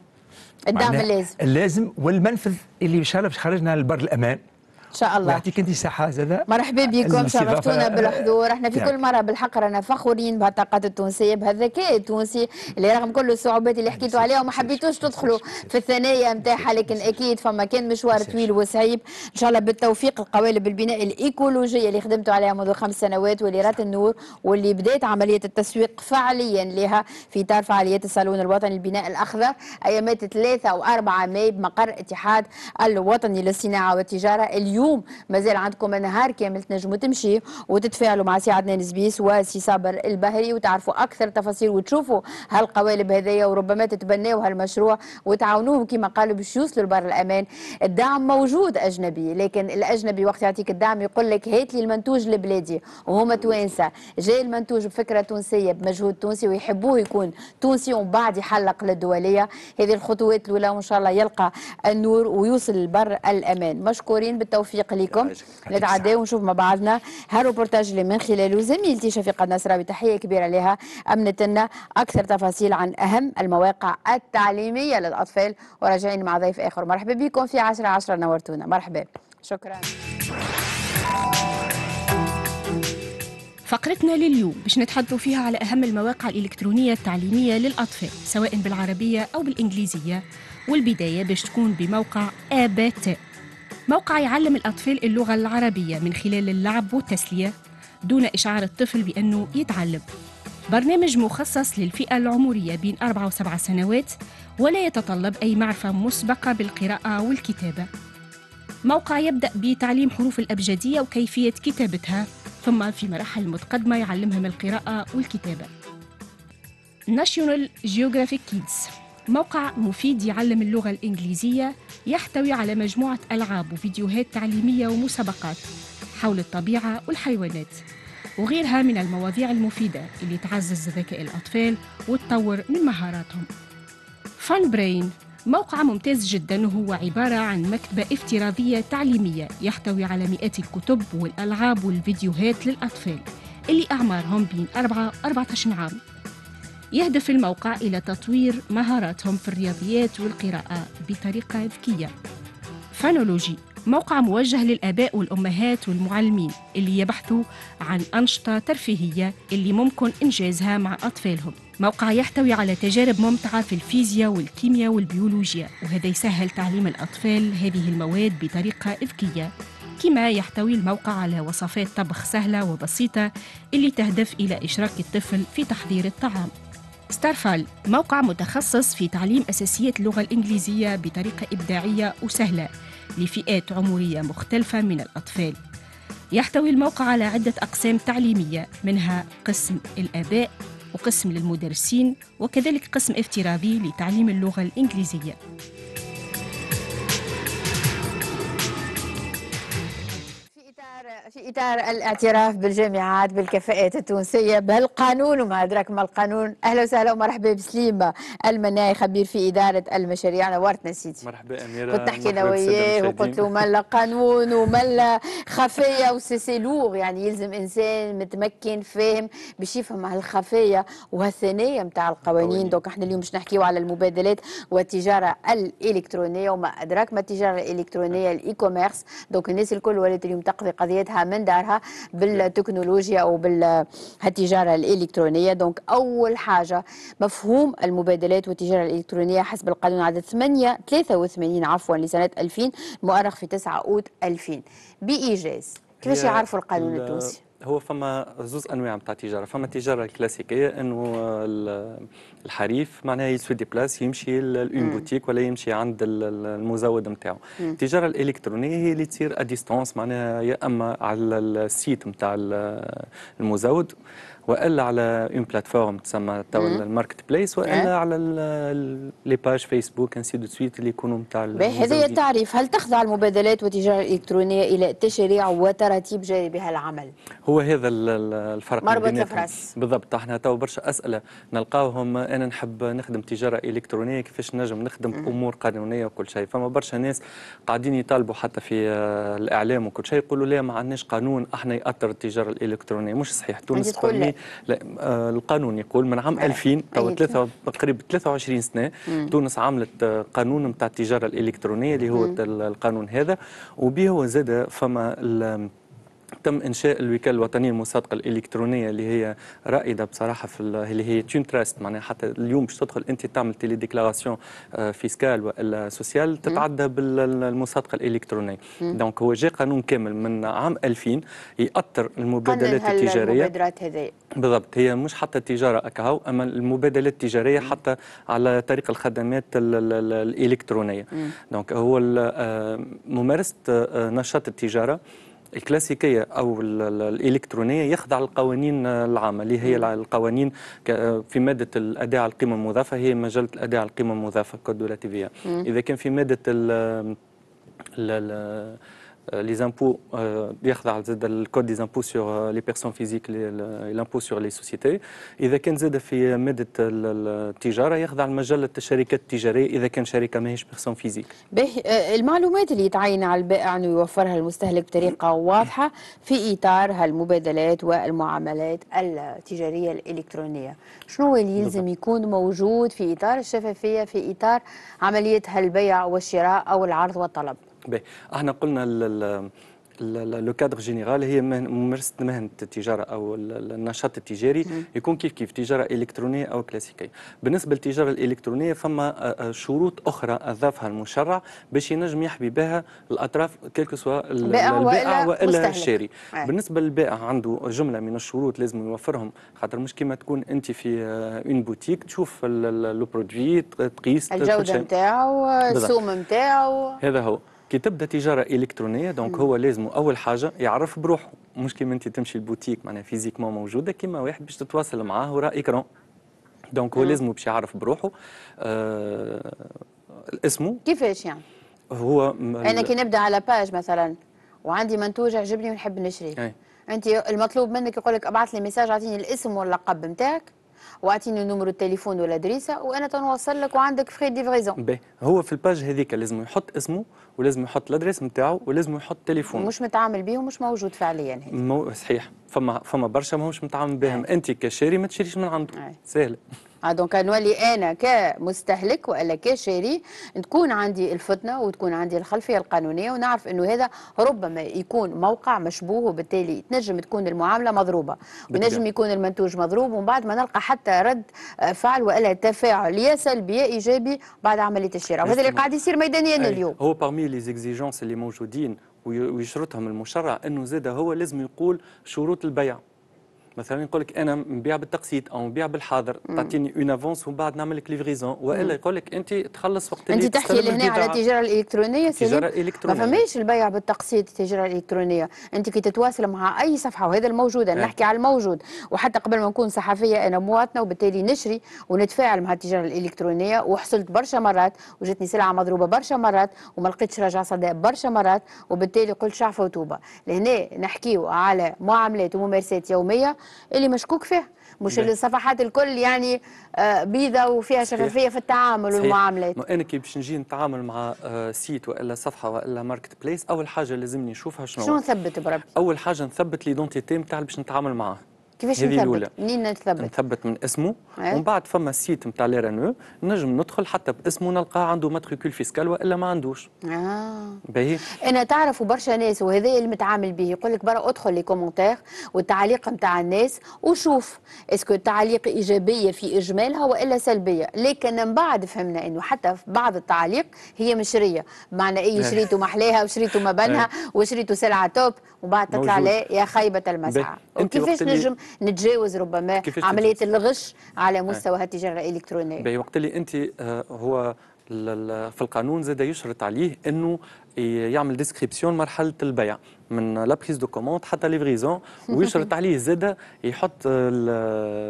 الدعم اللازم اللازم والمنفذ اللي ان شاء الله باش خرجنا لبر الامان ان شاء الله يعطيك انت الصحه زاده مرحبا بكم شرفتونا بالحضور احنا في نعم. كل مره بالحق رانا فخورين بهالطاقات التونسيه بهالذكاء التونسي اللي رغم كل الصعوبات اللي حكيتوا عليها وما حبيتوش تدخلوا في الثنايا نتاعها لكن اكيد فما كان مشوار طويل وصعيب ان شاء الله بالتوفيق القوالب البناء الايكولوجيه اللي خدمتوا عليها منذ خمس سنوات واللي رات نعم. النور واللي بدات عمليه التسويق فعليا لها في اطار فعاليات الصالون الوطني البناء الاخضر ايامات 3 و4 ماي بمقر اتحاد الوطني للصناعه والتجاره اليوم اليوم مازال عندكم نهار كامل تنجموا تمشي وتتفاعلوا مع سي عدنان زبيس وسي صابر البهري وتعرفوا اكثر تفاصيل وتشوفوا هالقوالب هذيا وربما تتبناوا هالمشروع وتعاونوهم كما قالوا باش يوصلوا لبر الامان الدعم موجود اجنبي لكن الاجنبي وقت يعطيك الدعم يقول لك هات لي المنتوج لبلادي وهما توانسه جاي المنتوج بفكره تونسيه بمجهود تونسي ويحبوه يكون تونسي ومن بعد يحلق للدوليه هذه الخطوات الاولى وان شاء الله يلقى النور ويوصل لبر الامان مشكورين بالتوفيق التوفيق لكم نتعداو ونشوف مع بعضنا هالروبورتاج اللي من خلاله زميلتي شفيقة النصراوي تحية كبيرة لها أمنت لنا أكثر تفاصيل عن أهم المواقع التعليمية للأطفال وراجعين مع ضيف آخر مرحبا بكم في 10 10 نورتونا مرحبا شكرا فقرتنا لليوم باش نتحدثوا فيها على أهم المواقع الإلكترونية التعليمية للأطفال سواء بالعربية أو بالإنجليزية والبداية باش تكون بموقع آبات موقع يعلم الأطفال اللغة العربية من خلال اللعب والتسلية دون إشعار الطفل بأنه يتعلم برنامج مخصص للفئة العمرية بين 4 و7 سنوات ولا يتطلب أي معرفة مسبقة بالقراءة والكتابة موقع يبدأ بتعليم حروف الأبجدية وكيفية كتابتها ثم في مراحل متقدمة يعلمهم القراءة والكتابة National Geographic Kids موقع مفيد يعلم اللغة الإنجليزية يحتوي على مجموعة ألعاب وفيديوهات تعليمية ومسابقات حول الطبيعة والحيوانات وغيرها من المواضيع المفيدة اللي تعزز ذكاء الأطفال وتطور من مهاراتهم فان برين موقع ممتاز جدا وهو عبارة عن مكتبة افتراضية تعليمية يحتوي على مئات الكتب والألعاب والفيديوهات للأطفال اللي أعمارهم بين 4 و 14 عام يهدف الموقع إلى تطوير مهاراتهم في الرياضيات والقراءة بطريقة ذكية فانولوجي موقع موجه للآباء والأمهات والمعلمين اللي يبحثوا عن أنشطة ترفيهية اللي ممكن إنجازها مع أطفالهم موقع يحتوي على تجارب ممتعة في الفيزياء والكيمياء والبيولوجيا وهذا يسهل تعليم الأطفال هذه المواد بطريقة ذكية كما يحتوي الموقع على وصفات طبخ سهلة وبسيطة اللي تهدف إلى إشراك الطفل في تحضير الطعام ستارفال موقع متخصص في تعليم أساسيات اللغة الإنجليزية بطريقة إبداعية وسهلة لفئات عمرية مختلفة من الأطفال يحتوي الموقع على عدة أقسام تعليمية منها قسم الآباء وقسم للمدرسين وكذلك قسم افتراضي لتعليم اللغة الإنجليزية في إطار الاعتراف بالجامعات بالكفاءات التونسية بالقانون وما أدراك ما القانون أهلا وسهلا ومرحبا بسليم المناي خبير في إدارة المشاريع نورتنا سيدي مرحبا أميرة كنت نحكي أنا وياه وقلت له لا قانون لا خفية وسيسي لوغ يعني يلزم إنسان متمكن فاهم باش يفهم هالخفية وهالثانية نتاع القوانين دوك احنا اليوم باش نحكيو على المبادلات والتجارة الإلكترونية وما أدراك ما التجارة الإلكترونية نعم. الإي كوميرس دوك الناس الكل ولات اليوم تقضي قضيتها من دارها بالتكنولوجيا او بالتجاره الالكترونيه دونك اول حاجه مفهوم المبادلات والتجاره الالكترونيه حسب القانون عدد 8 83 عفوا لسنه 2000 مؤرخ في 9 اوت 2000 بايجاز كيفاش يعرفوا القانون التونسي هو فما زوز انواع نتاع التجاره فما التجاره الكلاسيكيه انه الحريف معناها يسوي دي بلاس يمشي لون بوتيك ولا يمشي عند المزود نتاعو التجاره الالكترونيه هي اللي تصير ا ديستونس معناها يا اما على السيت نتاع المزود والا على اون بلاتفورم تسمى توا الماركت بليس والا على لي باج فيسبوك انسي دو سويت اللي يكونوا نتاع هذا التعريف هل تخضع المبادلات والتجاره الالكترونيه الى تشريع وتراتيب جاري بها العمل هو هذا الفرق مربط الفرس بالضبط احنا توا برشا اسئله نلقاوهم انا نحب نخدم تجاره الكترونيه كيفاش نجم نخدم امور قانونيه وكل شيء فما برشا ناس قاعدين يطالبوا حتى في آه، الاعلام وكل شيء يقولوا لا ما عندناش قانون احنا ياثر التجاره الالكترونيه مش صحيح تونس قانوني آه، القانون يقول من عام 2000 تو تقريبا 23 سنه مم. تونس عملت آه، قانون نتاع التجاره الالكترونيه اللي هو القانون هذا وبه هو زاد فما تم انشاء الوكاله الوطنيه للمصادقه الالكترونيه اللي هي رائده بصراحه في اللي هي تون تراست معناها حتى اليوم باش تدخل انت تعمل تيلي ديكلاراسيون آه، فيسكال والا سوسيال تتعدى بالمصادقه الالكترونيه دونك هو جاء قانون كامل من عام 2000 ياثر المبادلات التجاريه المبادرات هذه بالضبط هي مش حتى التجاره اكاو اما المبادلات التجاريه حتى على طريق الخدمات الالكترونيه دونك هو آه، ممارسه آه، نشاط التجاره الكلاسيكيه او الالكترونيه يخضع القوانين العامه اللي هي القوانين في ماده الاداء على القيمه المضافه هي مجله الاداء على القيمه المضافه كود اذا كان في ماده ال لي زامبو يخضع زاد الكود دي زامبو سور لي بيرسون فيزيك لامبو سور لي سوسيتي إذا كان زاد في مادة التجارة يخضع المجال الشركات التجارية إذا كان شركة ماهيش بيرسون فيزيك. باهي المعلومات اللي يتعين على البائع أنه يوفرها المستهلك بطريقة واضحة في إطار هالمبادلات والمعاملات التجارية الإلكترونية. شنو اللي يلزم يكون موجود في إطار الشفافية في إطار عملية هالبيع والشراء أو العرض والطلب؟ احنا قلنا لو كادر جينيرال هي ممارسه مهنه التجاره او النشاط التجاري يكون كيف كيف تجاره الكترونيه او كلاسيكيه بالنسبه للتجاره الالكترونيه فما آه، آه، شروط اخرى اضافها المشرع باش ينجم يحبي بها الاطراف كيلكو سوا البائع والا, الشاري بالنسبه للبائع عنده جمله من الشروط لازم يوفرهم خاطر مش كيما تكون انت في اون آه، بوتيك تشوف لو برودوي تقيس الجوده نتاعو السوم نتاعو هذا هو كي تبدا تجاره الكترونيه دونك هو لازم اول حاجه يعرف بروحه مش كيما انت تمشي البوتيك معناها فيزيكمون موجوده كيما واحد باش تتواصل معاه وراء ايكرون دونك هو لازم باش يعرف بروحه آه اسمه كيفاش يعني هو انا كي نبدا على باج مثلا وعندي منتوج عجبني ونحب نشريه انت المطلوب منك يقول لك ابعث لي ميساج اعطيني الاسم واللقب نتاعك واعطيني نمر التليفون ولا دريسه وانا تنوصل لك وعندك فري ديفريزون هو في الباج هذيك لازم يحط اسمه ولازم يحط الادريس نتاعو ولازم يحط تليفون مش متعامل بيه ومش موجود فعليا مو صحيح فما فما برشا ماهوش متعامل بهم انت كشاري ما تشريش من عنده سهله دونك نولي انا كمستهلك والا كشاري تكون عندي الفتنه وتكون عندي الخلفيه القانونيه ونعرف انه هذا ربما يكون موقع مشبوه وبالتالي تنجم تكون المعامله مضروبه ونجم يكون المنتوج مضروب ومن بعد ما نلقى حتى رد فعل والا تفاعل يا سلبي يا ايجابي بعد عمليه الشراء وهذا اللي قاعد يصير ميدانيا اليوم هو بارمي لي زيكزيجونس اللي موجودين ويشرطهم المشرع انه زاد هو لازم يقول شروط البيع مثلا يقول لك انا نبيع بالتقسيط او نبيع بالحاضر تعطيني اون افونس ومن بعد نعمل لك ليفريزون والا يقول لك انت تخلص وقت انت تحكي لهنا على التجاره الالكترونيه التجاره الالكترونيه ما فماش البيع بالتقسيط التجاره الالكترونيه انت كي تتواصل مع اي صفحه وهذا الموجود انا نحكي على الموجود وحتى قبل ما نكون صحفيه انا مواطنه وبالتالي نشري ونتفاعل مع التجاره الالكترونيه وحصلت برشا مرات وجاتني سلعه مضروبه برشا مرات وما لقيتش رجع صداء برشا مرات وبالتالي قلت شعفه وتوبه لهنا نحكيو على معاملات وممارسات يوميه اللي مشكوك فيها مش اللي الصفحات الكل يعني آه، بيضة وفيها شفافية في التعامل والمعاملات أنا كي باش نجي نتعامل مع آه، سيت وإلا صفحة وإلا ماركت بليس أول حاجة لازمني نشوفها شنو شنو نثبت بربي أول حاجة نثبت ليدونتيتي نتاع اللي باش نتعامل معاه كيفاش نثبت؟ منين نثبت؟ نثبت من اسمه أيه؟ ومن بعد فما سيت نتاع ليرانو e، نجم ندخل حتى باسمه نلقاه عنده ماتريكول فيسكال والا ما عندوش. اه باهي انا تعرف برشا ناس وهذا اللي متعامل به يقول لك برا ادخل لي كومونتير والتعليق نتاع الناس وشوف اسكو التعليق ايجابيه في اجمالها والا سلبيه، لكن من بعد فهمنا انه حتى في بعض التعليق هي مشريه، بمعنى اي إيه، شريته محلاها وشريته بنها وشريته سلعه توب وبعد تطلع لا يا خيبه المسعى. وكيفاش نجم نتجاوز ربما عمليه الغش على آه. مستوى التجاره الالكترونيه وقت اللي انت آه، هو في القانون زاد يشرط عليه انه يعمل ديسكريبسيون مرحله البيع من لا بريز دو كوموند حتى ليفريزون ويشرط عليه زاده يحط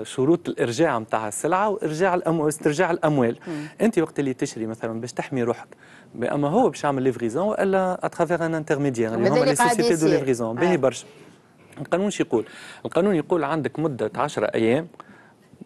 شروط الارجاع نتاع السلعه وارجاع الاموال استرجاع الاموال انت وقت اللي تشري مثلا باش تحمي روحك اما هو باش يعمل ليفريزون والا اترافيغ ان انترميديير اللي هما لي سوسيتي دو ليفريزون باهي برشا القانون شو يقول؟ القانون يقول عندك مدة 10 أيام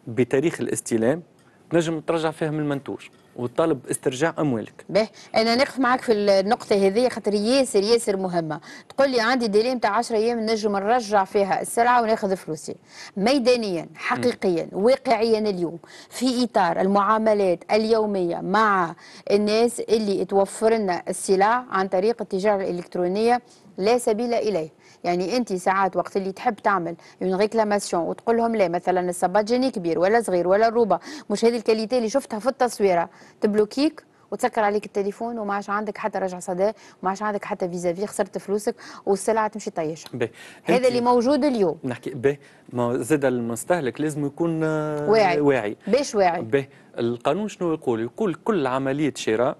بتاريخ الاستلام تنجم ترجع فيها من المنتوج وتطالب استرجاع اموالك. به انا نقف معك في النقطه هذه خاطر ياسر ياسر مهمه، تقول لي عندي ديلي نتاع 10 ايام نجم نرجع فيها السلعه وناخذ فلوسي. ميدانيا حقيقيا واقعيا اليوم في اطار المعاملات اليوميه مع الناس اللي توفر لنا السلع عن طريق التجاره الالكترونيه لا سبيل اليه. يعني انت ساعات وقت اللي تحب تعمل اون ريكلاماسيون وتقول لهم لا مثلا الصباط جاني كبير ولا صغير ولا الروبه مش هذه الكاليتي اللي شفتها في التصويره تبلوكيك وتسكر عليك التليفون وما عادش عندك حتى رجع صدى وما عادش عندك حتى فيزا في خسرت فلوسك والسلعه تمشي طيشه هذا اللي موجود اليوم نحكي به ما زاد المستهلك لازم يكون آه، واعي واعي باش واعي به القانون شنو يقول يقول كل عمليه شراء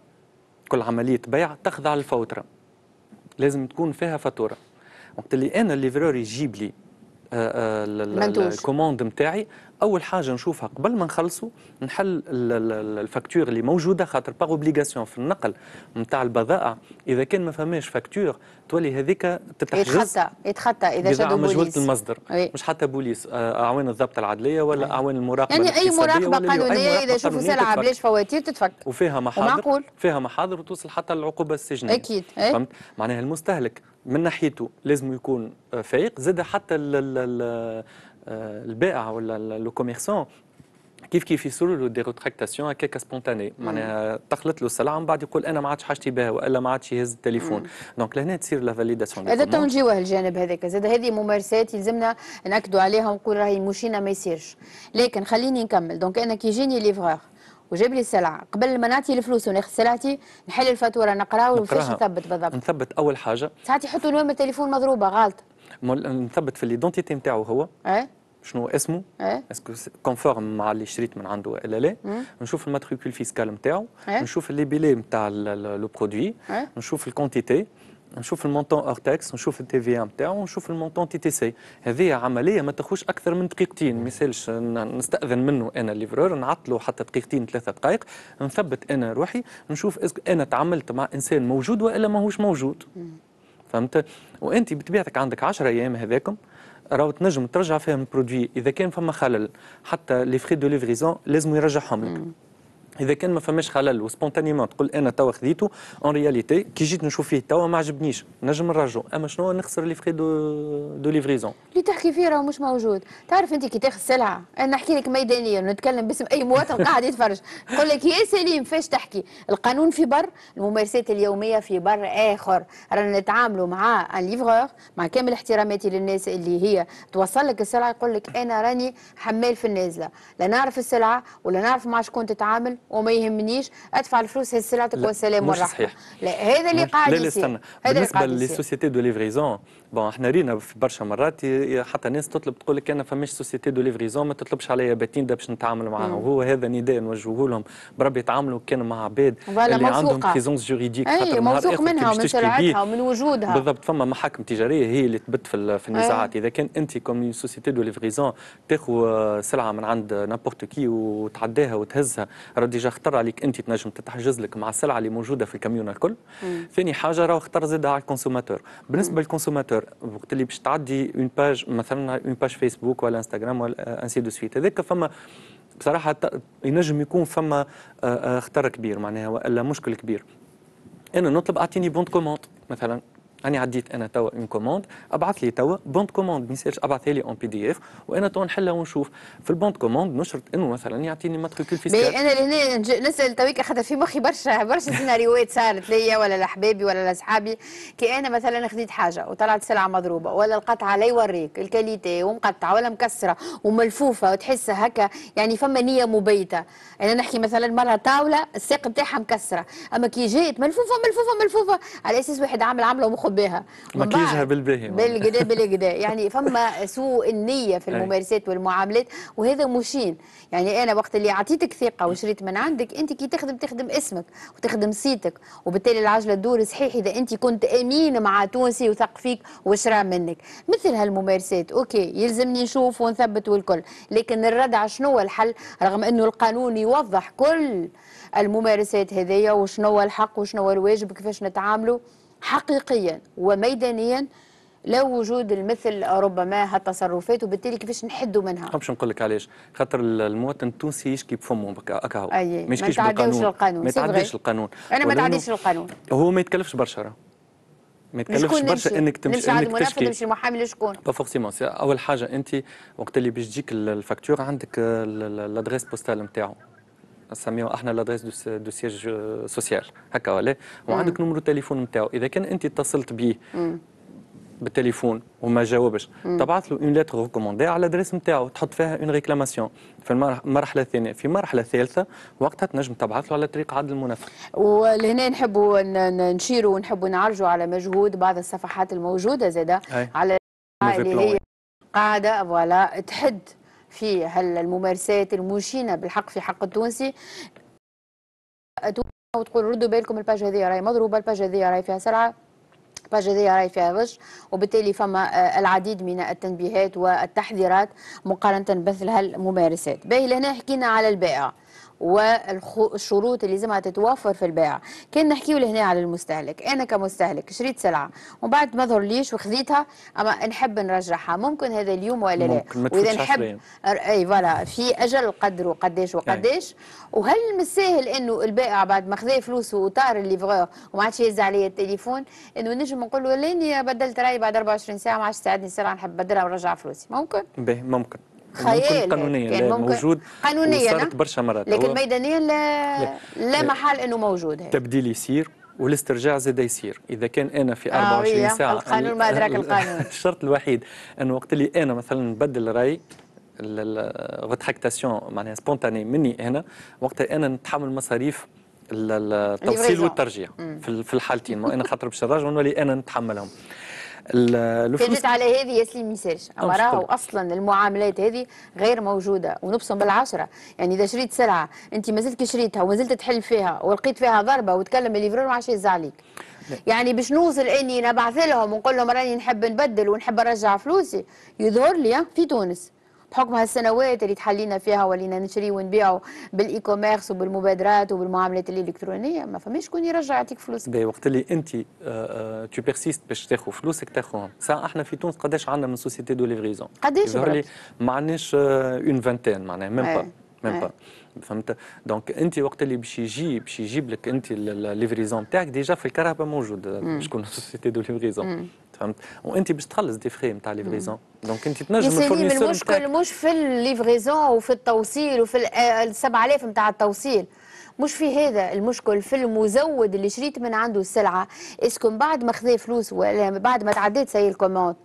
كل عمليه بيع تخضع للفوتره لازم تكون فيها فاتوره وقت اللي انا الليفرور يجيب لي آه، آه، الكوموند نتاعي اول حاجه نشوفها قبل ما نخلصوا نحل الفاكتور اللي موجوده خاطر باغ اوبليغاسيون في النقل نتاع البضائع اذا كان ما فماش فاكتور تولي هذيك تتحجز يتخطى يتخطى اذا شادو بوليس المصدر وي. مش حتى بوليس آه، اعوان الضبط العدليه ولا اعوان المراقبه يعني اي مراقبه قانونيه اذا شوفوا سلعه بلاش فواتير تتفك وفيها محاضر ومعقول. فيها محاضر وتوصل حتى للعقوبه السجنيه اكيد إيه. فهمت معناها المستهلك من ناحيته لازم يكون فايق زاد حتى البائع ولا لو كوميرسون كيف كيف يصير له دي روتراكتاسيون هكاك سبونتاني معناها تخلط له السلعه ومن بعد يقول انا ما عادش حاجتي بها والا ما عادش يهز التليفون دونك لهنا تصير لا فاليداسيون هذا تو نجيوه الجانب هذاك زاد هذه ممارسات يلزمنا ناكدوا عليها ونقول راهي مشينا ما يصيرش لكن خليني نكمل دونك انا كي يجيني ليفغور وجاب لي السلعه قبل ما نعطي الفلوس وناخذ سلعتي نحل الفاتوره نقراها وكيفاش نثبت بالضبط نثبت اول حاجه ساعات يحطوا نوام التليفون مضروبه غلط نثبت في الايدونتيتي نتاعو هو ايه شنو اسمه ايه؟ اسكو كونفورم مع اللي شريت من عنده ولا لا نشوف الماتريكول فيسكال نتاعو ايه؟ نشوف لي بيلي نتاع لو برودوي ايه؟ نشوف الكونتيتي نشوف المونطون اور تاكس نشوف التي في ام نتاعو ونشوف المونطون تي تي سي هذه عمليه ما تاخذش اكثر من دقيقتين ما يسالش نستاذن منه انا الليفرور نعطلو حتى دقيقتين ثلاثه دقائق نثبت انا روحي نشوف انا تعاملت مع انسان موجود والا ماهوش موجود فهمت وانت بطبيعتك عندك 10 ايام هذاكم راهو تنجم ترجع فيهم برودوي اذا كان فما خلل حتى لي فري دو ليفريزون لازم يرجعهم لك اذا كان ما فماش خلل وسبونتانيمون تقول انا توا خذيته اون رياليتي كي جيت نشوف فيه توا ما عجبنيش نجم نرجعه اما شنو نخسر لي فخي دو دو ليفريزون اللي تحكي فيه راهو مش موجود تعرف انت كي تاخذ سلعه انا نحكي لك ميدانيا نتكلم باسم اي مواطن قاعد يتفرج نقول لك يا سليم فاش تحكي القانون في بر الممارسات اليوميه في بر اخر رانا نتعاملوا مع ان ليفغور مع كامل احتراماتي للناس اللي هي توصل لك السلعه يقول لك انا راني حمال في النازله لا نعرف السلعه ولا نعرف مع شكون تتعامل وما يهمنيش ادفع الفلوس هي سلعتك والسلام والرحمه لا هذا اللي قاعد يصير هذا بالنسبه للسوسيتي دو ليفريزون بون احنا رينا في برشا مرات حتى ناس تطلب تقول لك انا فماش سوسيتي دو ليفريزون ما تطلبش عليا باتين باش نتعامل معاها وهو هذا نداء نوجهه لهم بربي يتعاملوا كان مع عباد اللي عندهم بريزونس جوريديك اي موثوق منها ومن شرعتها ومن وجودها بالضبط فما محاكم تجاريه هي اللي تبت في, في النزاعات إيه. اذا كان انت كوم سوسيتي دو ليفريزون تاخذ آه، سلعه من عند نابورت كي وتعداها وتهزها راه ديجا خطر عليك انت تنجم تتحجز لك مع السلعه اللي موجوده في الكاميون الكل ثاني حاجه راه خطر زاد على الكونسوماتور بالنسبه للكونسوماتور وقت اللي باش تعدي اون باج مثلا اون باج فيسبوك ولا انستغرام ولا انسي دو سويت هذاك فما بصراحه ينجم يكون فما آه، آه، خطر كبير معناها والا مشكل كبير انا نطلب اعطيني بون كوموند مثلا راني عديت انا توا اون كوموند ابعث لي توا بوند كوموند ما يسالش ابعثها لي اون بي دي اف وانا توا نحلها ونشوف في البوند كوموند نشرط انه مثلا يعطيني ماتريكول فيسكال انا لهنا نسال تويك خاطر في مخي برشا برشا سيناريوهات صارت ليا ولا لاحبابي ولا لاصحابي كي انا مثلا خديت حاجه وطلعت سلعه مضروبه ولا القطعه لا يوريك الكاليتي ومقطعه ولا مكسره وملفوفه وتحس هكا يعني فما نيه مبيته انا نحكي مثلا مره طاوله الساق نتاعها مكسره اما كي جات ملفوفه ملفوفه ملفوفه على اساس واحد عامل عامله ومخه بها مكياجها بالباهي بالجدا بالجدا يعني فما سوء النية في الممارسات والمعاملات وهذا مشين يعني أنا وقت اللي أعطيتك ثقة وشريت من عندك أنت كي تخدم تخدم اسمك وتخدم صيتك وبالتالي العجلة تدور صحيح إذا أنت كنت أمين مع تونسي وثق فيك وشرى منك مثل هالممارسات أوكي يلزمني نشوف ونثبت والكل لكن الردع شنو الحل رغم أنه القانون يوضح كل الممارسات هذيا وشنو الحق وشنو الواجب كيفاش نتعاملوا حقيقيا وميدانيا لا وجود المثل ربما هالتصرفات وبالتالي كيفاش نحدوا منها باش نقول لك علاش خاطر المواطن التونسي يشكي بفمه اكاهو هو ما يشكيش بالقانون القانون. ما تعديش القانون انا ما تعديش القانون هو ما يتكلفش برشا ما يتكلفش برشا انك تمشي انك تشكي نمشي المحامي لشكون با فورسيمون اول حاجه انت وقت اللي باش تجيك الفاكتور عندك لادريس بوستال نتاعو نسميوها احنا لادريس دو سيج آه، سوسيال هكا ولا وعندك نمرو التليفون نتاعو اذا كان انت اتصلت به بالتليفون وما جاوبش تبعث له اون ليتر ريكوموندي على الادريس نتاعو تحط فيها اون ريكلاماسيون في المرحله الثانيه في المرحله الثالثه وقتها تنجم تبعث له على طريق عدل المنافسه ولهنا نحبوا نشيروا ونحبوا نعرجوا على مجهود بعض الصفحات الموجوده زاده على اللي هي قاعده فوالا تحد في هالممارسات المشينه بالحق في حق التونسي وتقول ردوا بالكم الباج هذه راهي مضروبه الباج هذه راهي فيها سرعه الباج هذه راهي فيها غش وبالتالي فما آه، العديد من التنبيهات والتحذيرات مقارنه بمثل هالممارسات باهي لهنا حكينا على البائع والشروط اللي لازمها تتوفر في البيع كان نحكيه لهنا على المستهلك انا كمستهلك شريت سلعه ومن بعد ما ليش وخذيتها اما نحب نرجعها ممكن هذا اليوم ولا لا واذا نحب اي فوالا في اجل قدره قداش وقداش وهل الساهل انه البائع بعد ما خذا فلوسه وطار الليفغور وما عادش يهز عليا التليفون انه نجم نقول له بدلت رايي بعد 24 ساعه ما عادش تساعدني السلعه نحب بدلها ونرجع فلوسي ممكن؟ به ممكن خيال قانونيا يعني ممكن موجود قانونيا صارت نعم. برشا مرات لكن ميدانيا لا لا, لا محال انه موجود هي. تبديل يصير والاسترجاع زاد يصير اذا كان انا في 24 آه ساعه القانون ما ادراك القانون الشرط الوحيد انه وقت اللي انا مثلا نبدل راي الريتراكتاسيون معناها سبونتاني مني انا وقتها انا نتحمل مصاريف التوصيل والترجيع في الحالتين انا خاطر باش نراجع ونولي انا نتحملهم تجد على هذه ياسين مثالش آه، اما راهو اصلا المعاملات هذه غير موجوده ونبصم بالعشره يعني اذا شريت سلعه انت ما زلت شريتها وما زلت تحل فيها ولقيت فيها ضربه وتكلم الليفرور ما عادش يزعل عليك يعني باش نوصل اني نبعث لهم ونقول لهم راني نحب نبدل ونحب نرجع فلوسي يظهر لي في تونس بحكم هالسنوات اللي تحلينا فيها ولينا نشري ونبيعوا بالايكوميرس وبالمبادرات وبالمعاملات الالكترونيه ما فماش شكون يرجع يعطيك فلوسك. باهي وقت اللي انت تو آه، بيرسيست آه، باش تاخذ فلوسك تاخذهم، ساعه احنا في تونس قداش عندنا من سوسيتي دو ليفريزون؟ قداش؟ ما عندناش اون فانتين معناها ميم با ميم با. فهمت دونك انت وقت اللي باش يجي باش يجيب لك انت الليفريزون تاعك ديجا في الكهرباء موجود شكون سوسيتي دو ليفريزون فهمت وانت باش تخلص دي فري نتاع ليفريزون دونك انت تنجم الفورنيسور المشكل مش في الليفريزون وفي التوصيل وفي ال 7000 آه، نتاع التوصيل مش في هذا المشكل في المزود اللي شريت من عنده السلعه اسكو من بعد ما خذا فلوس ولا بعد ما تعديت سي الكوموند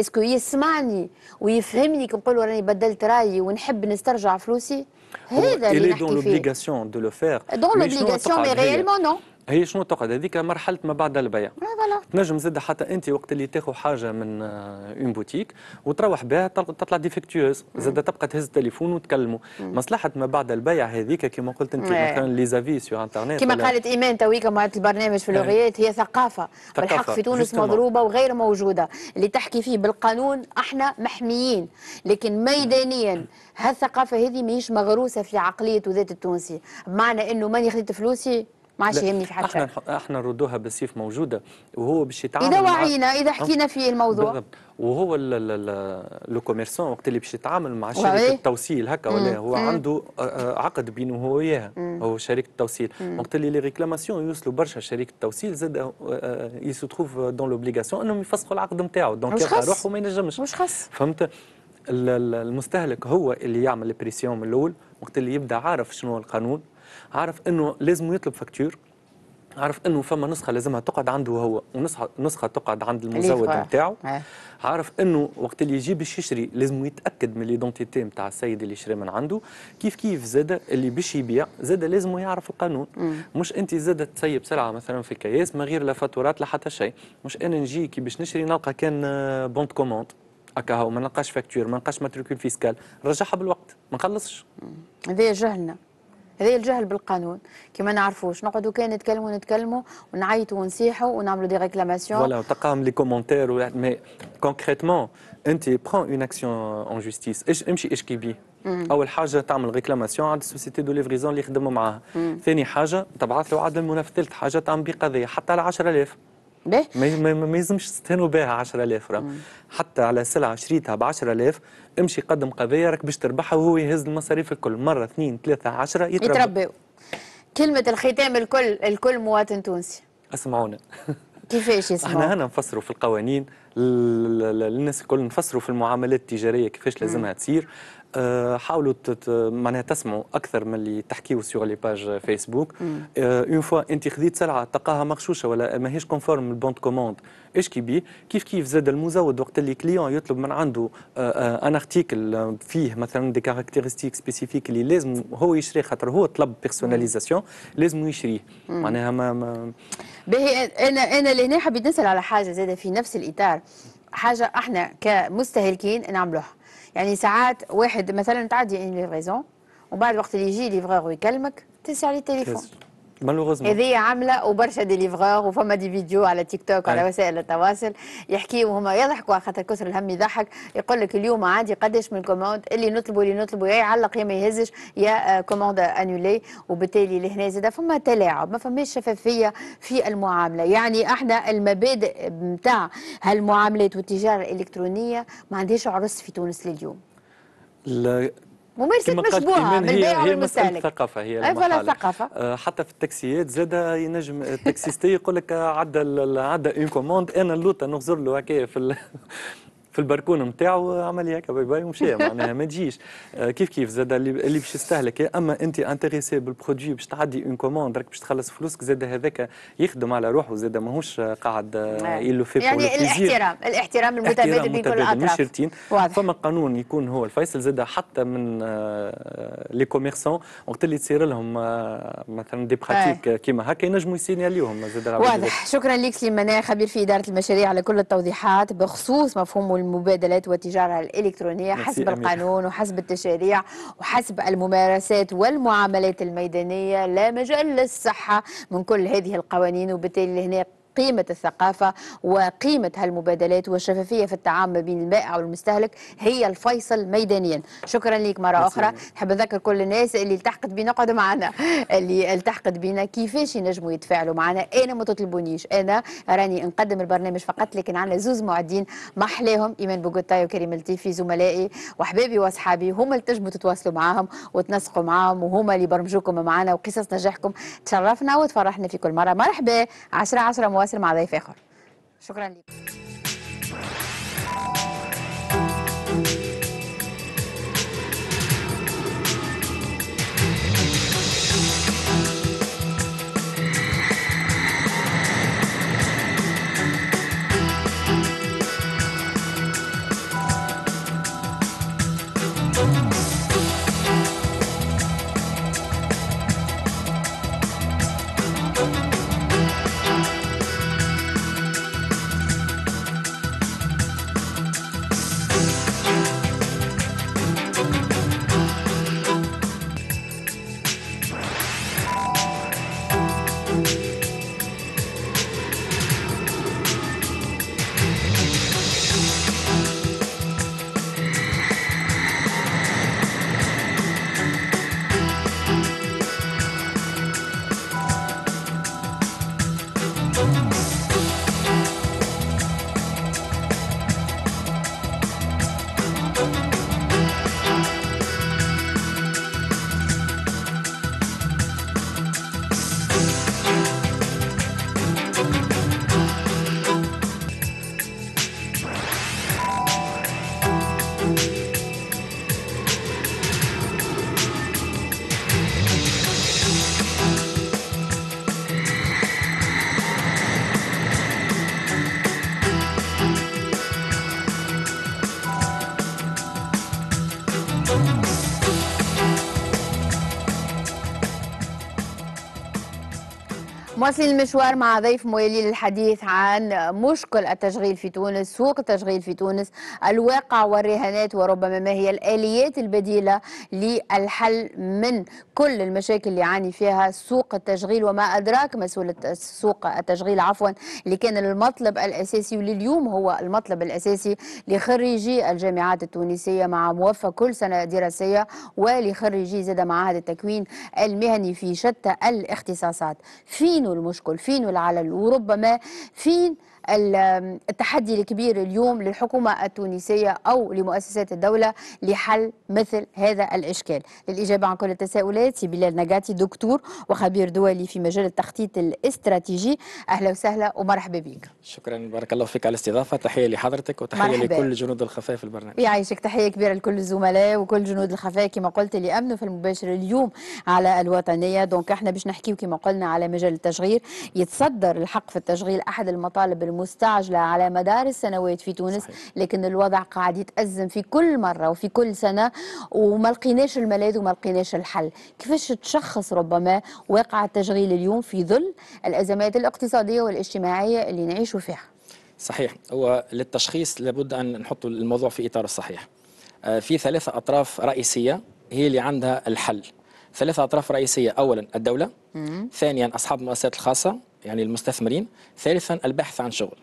اسكو يسمعني ويفهمني كي نقول راني بدلت رايي ونحب نسترجع فلوسي Eh ben, elle est dans l'obligation de le faire. Dans l'obligation, mais réellement non. هي شنو تقعد هذيك مرحله ما بعد البيع تنجم زاد حتى انت وقت اللي تاخذ حاجه من اون آه، بوتيك وتروح بها تطلع ديفكتيوز زاد تبقى تهز التليفون وتكلمه مصلحه ما بعد البيع هذيك كما قلت انت مثلا لي زافي سو انترنت كما قالت ايمان تويك مع البرنامج في لوريات هي ثقافه بالحق في تونس مضروبه وغير موجوده اللي تحكي فيه بالقانون احنا محميين لكن ميدانيا هالثقافه هذه ماهيش مغروسه في عقليه وذات التونسي بمعنى انه ماني خذيت فلوسي ما عادش يهمني في حد احنا احنا نردوها بالسيف موجوده وهو باش يتعامل اذا وعينا اذا أه؟ حكينا في الموضوع بالضبط وهو لو كوميرسون وقت اللي باش يتعامل مع شركه التوصيل هكا ولا هو عنده آه، آه، عقد بينه هو وياها هو شركه التوصيل وقت اللي لي ريكلاماسيون يوصلوا برشا شركه التوصيل زاد يسو تخوف دون لوبليغاسيون انهم يفسخوا العقد نتاعو دونك يلقى روحه ما ينجمش مش خاص فهمت المستهلك هو اللي يعمل بريسيون من الاول وقت اللي يبدا عارف شنو القانون عارف انه لازم يطلب فاكتور عارف انه فما نسخه لازمها تقعد عنده هو ونسخه نسخه تقعد عند المزود نتاعو إيه. عارف انه وقت اللي يجي باش يشري لازم يتاكد من ليدونتيتي نتاع السيد اللي شرى من عنده كيف كيف زاد اللي باش يبيع زاد لازم يعرف القانون مم. مش انت زاد تسيب سلعه مثلا في كياس من غير لا فاتورات لا حتى شيء مش انا نجي كي باش نشري نلقى كان آه، بوند كوموند هكا هو ما نلقاش فاكتور ما نلقاش ماتريكول فيسكال رجعها بالوقت ما نخلصش هذا جهلنا هذا الجهل بالقانون كما نعرفوش نقعدوا كان نتكلموا نتكلموا ونعيطوا ونسيحوا ونعملوا دي ريكلاماسيون فوالا تقام لي كومونتير مي كونكريتمون انت برون اون اكسيون اون جوستيس اش امشي اشكي بيه اول حاجه تعمل ريكلاماسيون عند السوسيتي دو ليفريزون اللي يخدموا معاها ثاني حاجه تبعث له عدل المنافس ثالث حاجه تعمل بقضيه حتى على 10000 ما, ما يلزمش تستهانوا بها 10000 راه حتى على سلعه شريتها ب 10000 امشي قدم قضيه راك باش تربحها وهو يهز المصاريف الكل مره اثنين ثلاثه 10 يتربوا يتربوا كلمه الختام الكل الكل مواطن تونسي اسمعونا كيفاش يسمعوا؟ احنا هنا نفسروا في القوانين للناس الكل نفسروا في المعاملات التجاريه كيفاش لازمها تصير آه، حاولوا معناها تسمعوا اكثر من اللي تحكيوا سيغ لي باج فيسبوك اون فوا انت خذيت سلعه تلقاها مغشوشه ولا ماهيش كونفورم البوند كوموند ايش كي بيه كيف كيف زاد المزود وقت اللي كليون يطلب من عنده ان آه، ارتيكل آه، فيه مثلا دي كاركتيرستيك سبيسيفيك اللي لازم هو يشري خاطر هو طلب بيرسوناليزاسيون لازم يشريه معناها ما, ما باهي انا انا لهنا حبيت نسال على حاجه زاده في نفس الاطار حاجه احنا كمستهلكين نعملوها يعني ساعات واحد مثلا تعدي ان ليفريزون وبعد وقت اللي يجي ليفرور ويكلمك تنسى عليه التليفون مالوغوزمون هذه عامله وبرشا ديليفغور وفما دي فيديو على تيك توك وعلى وسائل التواصل يحكي وهما يضحكوا خاطر كسر الهم يضحك يقول لك اليوم عادي قداش من كوموند اللي نطلبوا اللي نطلبوا يا يعلق يا ما يهزش يا كوموند آه، انولي وبالتالي لهنا زاد فما تلاعب ما فماش شفافيه في المعامله يعني احنا المبادئ نتاع هالمعاملات والتجاره الالكترونيه ما عندهاش عرس في تونس لليوم ممارسه مشبوهه البيع والمسالك هي ثقافه هي الثقافه ثقافه حتى في التاكسيات زاد ينجم التاكسيستي يقول لك عدى عدى اون كوموند انا اللوطه نخزر له هكايا في في البركون نتاعو عمل هكا باي باي ومشى معناها ما تجيش آه، كيف كيف زاد اللي باش يستهلك اما انت انتريسي بالبرودوي باش تعدي اون كوموند راك باش تخلص فلوسك زاد هذاك يخدم على روحه زاد ماهوش قاعد يلو آه، في نعم. يعني الاحترام الاحترام المتبادل بين كل الاطراف مش شرطين فما قانون يكون هو الفيصل زاد حتى من لي آه، كوميرسون وقت اللي تصير لهم مثلا دي براتيك كيما هكا ينجموا يسينياليوهم زاد واضح شكرا لك سليمان خبير في اداره المشاريع على كل التوضيحات بخصوص مفهوم المبادلات والتجارة الإلكترونية حسب القانون وحسب التشريع وحسب الممارسات والمعاملات الميدانية لا مجال للصحة من كل هذه القوانين وبالتالي هناك قيمة الثقافة وقيمة هالمبادلات والشفافية في التعامل بين البائع والمستهلك هي الفيصل ميدانيا شكرا لك مرة أخرى نحب نذكر كل الناس اللي التحقت بينا قعدوا معنا اللي التحقت بينا كيفاش ينجموا يتفاعلوا معنا أنا ما تطلبونيش أنا راني نقدم البرنامج فقط لكن عندنا زوز معدين أحلاهم إيمان بوغوتاي وكريم التيفي زملائي وأحبابي وأصحابي هما اللي تنجموا تتواصلوا معاهم وتنسقوا معاهم وهما اللي برمجوكم معنا وقصص نجاحكم تشرفنا وتفرحنا في كل مرة مرحبا 10 10 مواصل المعاصر مع ضيف اخر شكرا لكم مواصلين المشوار مع ضيف موالي للحديث عن مشكل التشغيل في تونس سوق التشغيل في تونس الواقع والرهانات وربما ما هي الآليات البديلة للحل من كل المشاكل اللي يعاني فيها سوق التشغيل وما أدراك مسؤولة سوق التشغيل عفوا اللي كان المطلب الأساسي ولليوم هو المطلب الأساسي لخريجي الجامعات التونسية مع موفى كل سنة دراسية ولخريجي زاد معهد التكوين المهني في شتى الاختصاصات فين فين والمشكل فين والعلل وربما فين التحدي الكبير اليوم للحكومة التونسية أو لمؤسسات الدولة لحل مثل هذا الإشكال للإجابة عن كل التساؤلات بلال نجاتي دكتور وخبير دولي في مجال التخطيط الاستراتيجي أهلا وسهلا ومرحبا بك شكرا بارك الله فيك على الاستضافة تحية لحضرتك وتحية مرحبا. لكل جنود الخفاء في البرنامج يعيشك تحية كبيرة لكل الزملاء وكل جنود الخفاء كما قلت لأمنوا في المباشر اليوم على الوطنية دونك احنا باش نحكيو كما قلنا على مجال التشغيل يتصدر الحق في التشغيل أحد المطالب الم مستعجلة على مدار السنوات في تونس صحيح. لكن الوضع قاعد يتأزم في كل مرة وفي كل سنة وما لقيناش الملاذ وما لقيناش الحل كيفاش تشخص ربما واقع التشغيل اليوم في ظل الأزمات الاقتصادية والاجتماعية اللي نعيشوا فيها صحيح وللتشخيص لابد أن نحط الموضوع في إطار الصحيح آه، في ثلاثة أطراف رئيسية هي اللي عندها الحل ثلاثة أطراف رئيسية أولا الدولة ثانيا أصحاب المؤسسات الخاصة يعني المستثمرين ثالثا البحث عن شغل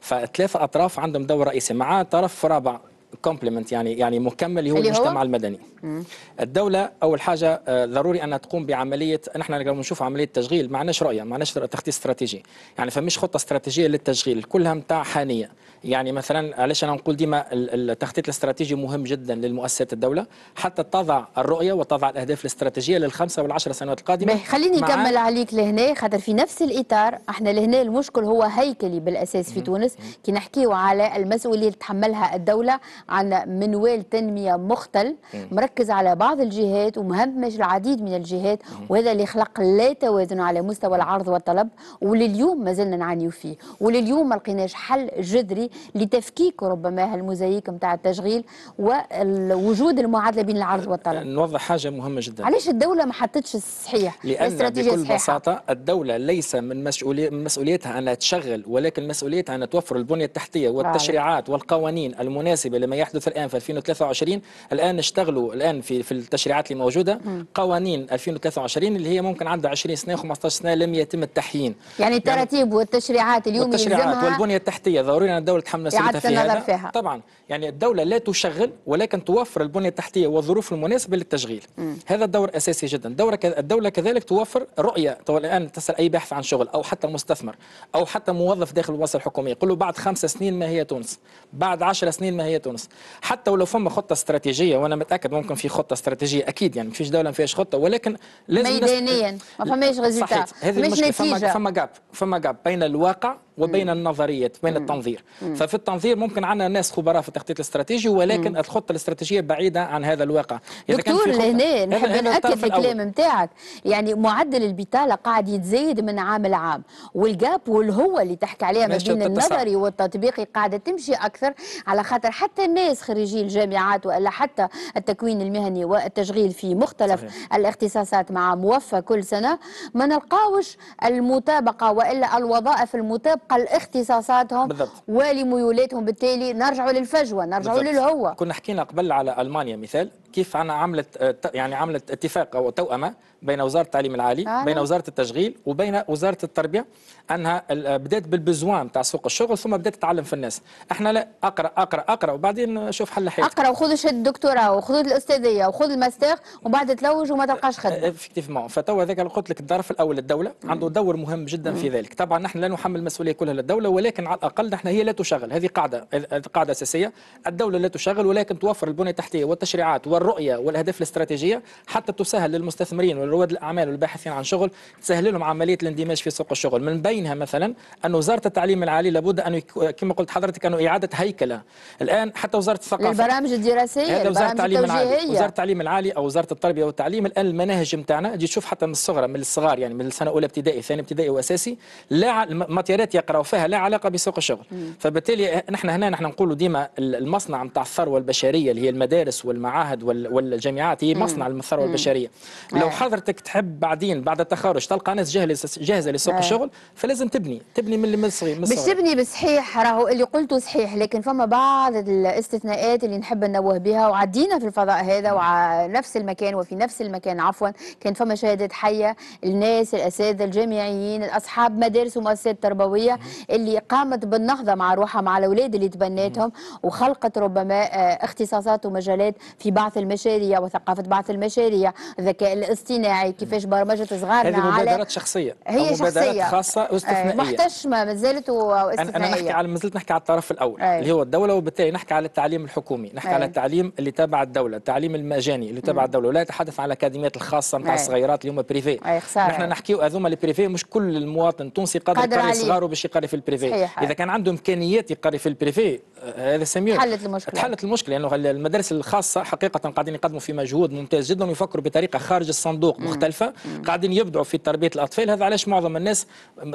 فثلاثة أطراف عندهم دور رئيسي مع طرف رابع كومبلمنت يعني يعني مكمل هو المجتمع هو؟ المدني مم. الدوله اول حاجه آه، ضروري انها تقوم بعمليه نحن لما نشوف عمليه تشغيل ما عندناش رؤيه ما عندناش تخطيط استراتيجي يعني فمش خطه استراتيجيه للتشغيل كلها نتاع حانيه يعني مثلا علاش انا نقول ديما التخطيط الاستراتيجي مهم جدا للمؤسسات الدوله حتى تضع الرؤيه وتضع الاهداف الاستراتيجيه للخمسه والعشر سنوات القادمه خليني نكمل عليك لهنا خاطر في نفس الاطار احنا لهنا المشكل هو هيكلي بالاساس في مم. تونس كي نحكيو على المسؤوليه اللي تحملها الدوله عن منوال تنمية مختل مركز على بعض الجهات ومهمش العديد من الجهات وهذا اللي خلق لا توازن على مستوى العرض والطلب ولليوم ما زلنا نعانيو فيه ولليوم ما لقيناش حل جذري لتفكيك ربما هالموزايك نتاع التشغيل ووجود المعادلة بين العرض والطلب نوضح حاجة مهمة جدا علاش الدولة ما حطتش الصحيح لأن بكل صحيحة. بساطة الدولة ليس من من مسؤوليتها أنها تشغل ولكن مسؤوليتها أن توفر البنية التحتية والتشريعات والقوانين المناسبة لما ما يحدث الان في 2023 الان اشتغلوا الان في في التشريعات اللي موجوده قوانين 2023 اللي هي ممكن عندها 20 سنه 15 سنه لم يتم التحيين يعني, يعني التراتيب يعني والتشريعات اليوم التشريعات والبنيه التحتيه ضروري ان الدوله تحمل مسؤوليتها في فيها. طبعا يعني الدوله لا تشغل ولكن توفر البنيه التحتيه والظروف المناسبه للتشغيل مم. هذا الدور اساسي جدا الدوله الدوله كذلك توفر رؤيه الان تسال اي باحث عن شغل او حتى مستثمر او حتى موظف داخل الوصف الحكوميه يقول له بعد خمس سنين ما هي تونس بعد عشر سنين ما هي تونس الرئيس حتى ولو فما خطه استراتيجيه وانا متاكد ممكن في خطه استراتيجيه اكيد يعني ما فيش دوله ما فيهاش خطه ولكن لازم ميدانيا ما فماش غزيتا مش نتيجه فما جاب فما جاب بين الواقع وبين النظريات وبين التنظير ففي التنظير ممكن عندنا ناس خبراء في التخطيط الاستراتيجي ولكن الخطه الاستراتيجيه بعيده عن هذا الواقع دكتور لهنا نحب ناكد في الكلام نتاعك يعني معدل البطاله قاعد يتزايد من عام لعام والجاب والهو اللي تحكي عليها ما بين النظري والتطبيقي قاعده تمشي اكثر على خاطر حتى الناس خريجي الجامعات والا حتى التكوين المهني والتشغيل في مختلف صحيح. الاختصاصات مع موفى كل سنه ما نلقاوش المطابقه والا الوظائف المطابقه تبقى الاختصاصاتهم بالضبط. ولميولاتهم بالتالي نرجعوا للفجوه نرجعوا للهوه كنا حكينا قبل على المانيا مثال كيف أنا عملت آه، يعني عملت اتفاق أو توأمة بين وزارة التعليم العالي آه. بين وزارة التشغيل وبين وزارة التربية أنها آه، بدأت بالبزوان تاع سوق الشغل ثم بدأت تعلم في الناس احنا لا أقرأ أقرأ أقرأ وبعدين شوف حل حياتك أقرأ وخذ شهادة الدكتوراه وخذ الأستاذية وخذ الماستر وبعد تلوج وما تلقاش خدمة افكتيفمون آه، فتو هذاك قلت لك الظرف الأول الدولة عنده دور مهم جدا مم. في ذلك طبعا نحن لا نحمل المسؤولية كلها للدولة ولكن على الأقل نحن هي لا تشغل هذه قاعدة قاعدة أساسية الدولة لا تشغل ولكن توفر البنية التحتية والتشريعات الرؤيه والاهداف الاستراتيجيه حتى تسهل للمستثمرين ولرواد الاعمال والباحثين عن شغل تسهل لهم عمليه الاندماج في سوق الشغل من بينها مثلا ان وزاره التعليم العالي لابد ان كما قلت حضرتك انه اعاده هيكله الان حتى وزاره الثقافه البرامج الدراسيه آه، البرامج وزاره التعليم العالي وزاره التعليم العالي او وزاره التربيه والتعليم الان المناهج نتاعنا تجي تشوف حتى من الصغرى من الصغار يعني من السنه الاولى ابتدائي ثاني ابتدائي واساسي لا الماتيريات يقراوا فيها لا علاقه بسوق الشغل فبالتالي آه، نحن هنا نحن نقولوا ديما المصنع نتاع الثروه البشريه اللي هي المدارس والمعاهد وال والجامعات هي مصنع الثروه البشريه لو حضرتك تحب بعدين بعد التخرج تلقى ناس جاهزه لسوق الشغل فلازم تبني تبني من الصغير مش تبني بصحيح راهو اللي قلته صحيح لكن فما بعض الاستثناءات اللي نحب ننوه بها وعدينا في الفضاء هذا وعلى نفس المكان وفي نفس المكان عفوا كان فما شهادات حيه الناس الاساتذه الجامعيين اصحاب مدارس ومؤسسات تربويه اللي قامت بالنهضه مع روحها مع الاولاد اللي تبناتهم وخلقت ربما آه، اختصاصات ومجالات في بعض المشاريع وثقافه بعث المشاريع الذكاء الاصطناعي كيفاش برمجه صغارنا هذه مبادرات على... شخصيه هي شخصيه خاصه آه، واستثنائيه محتشمه ما واستثنائيه انا نحكي على ما نحكي على الطرف الاول أي. اللي هو الدوله وبالتالي نحكي على التعليم الحكومي نحكي أي. على التعليم اللي تابع الدوله التعليم المجاني اللي تابع الدوله ولا يتحدث على الاكاديميات الخاصه نتاع الصغيرات اللي هما بريفي نحن نحكيو هذوما البريفي مش كل المواطن التونسي قادر يقري صغاره باش يقري في البريفي اذا كان عنده امكانيات يقري في البريفي آه، هذا سميو تحلت المشكله تحلت المشكله لانه يعني المدارس الخاصه حقيقه قاعدين يقدموا في مجهود ممتاز جدا ويفكروا بطريقه خارج الصندوق مختلفه قاعدين يبدعوا في تربيه الاطفال هذا علاش معظم الناس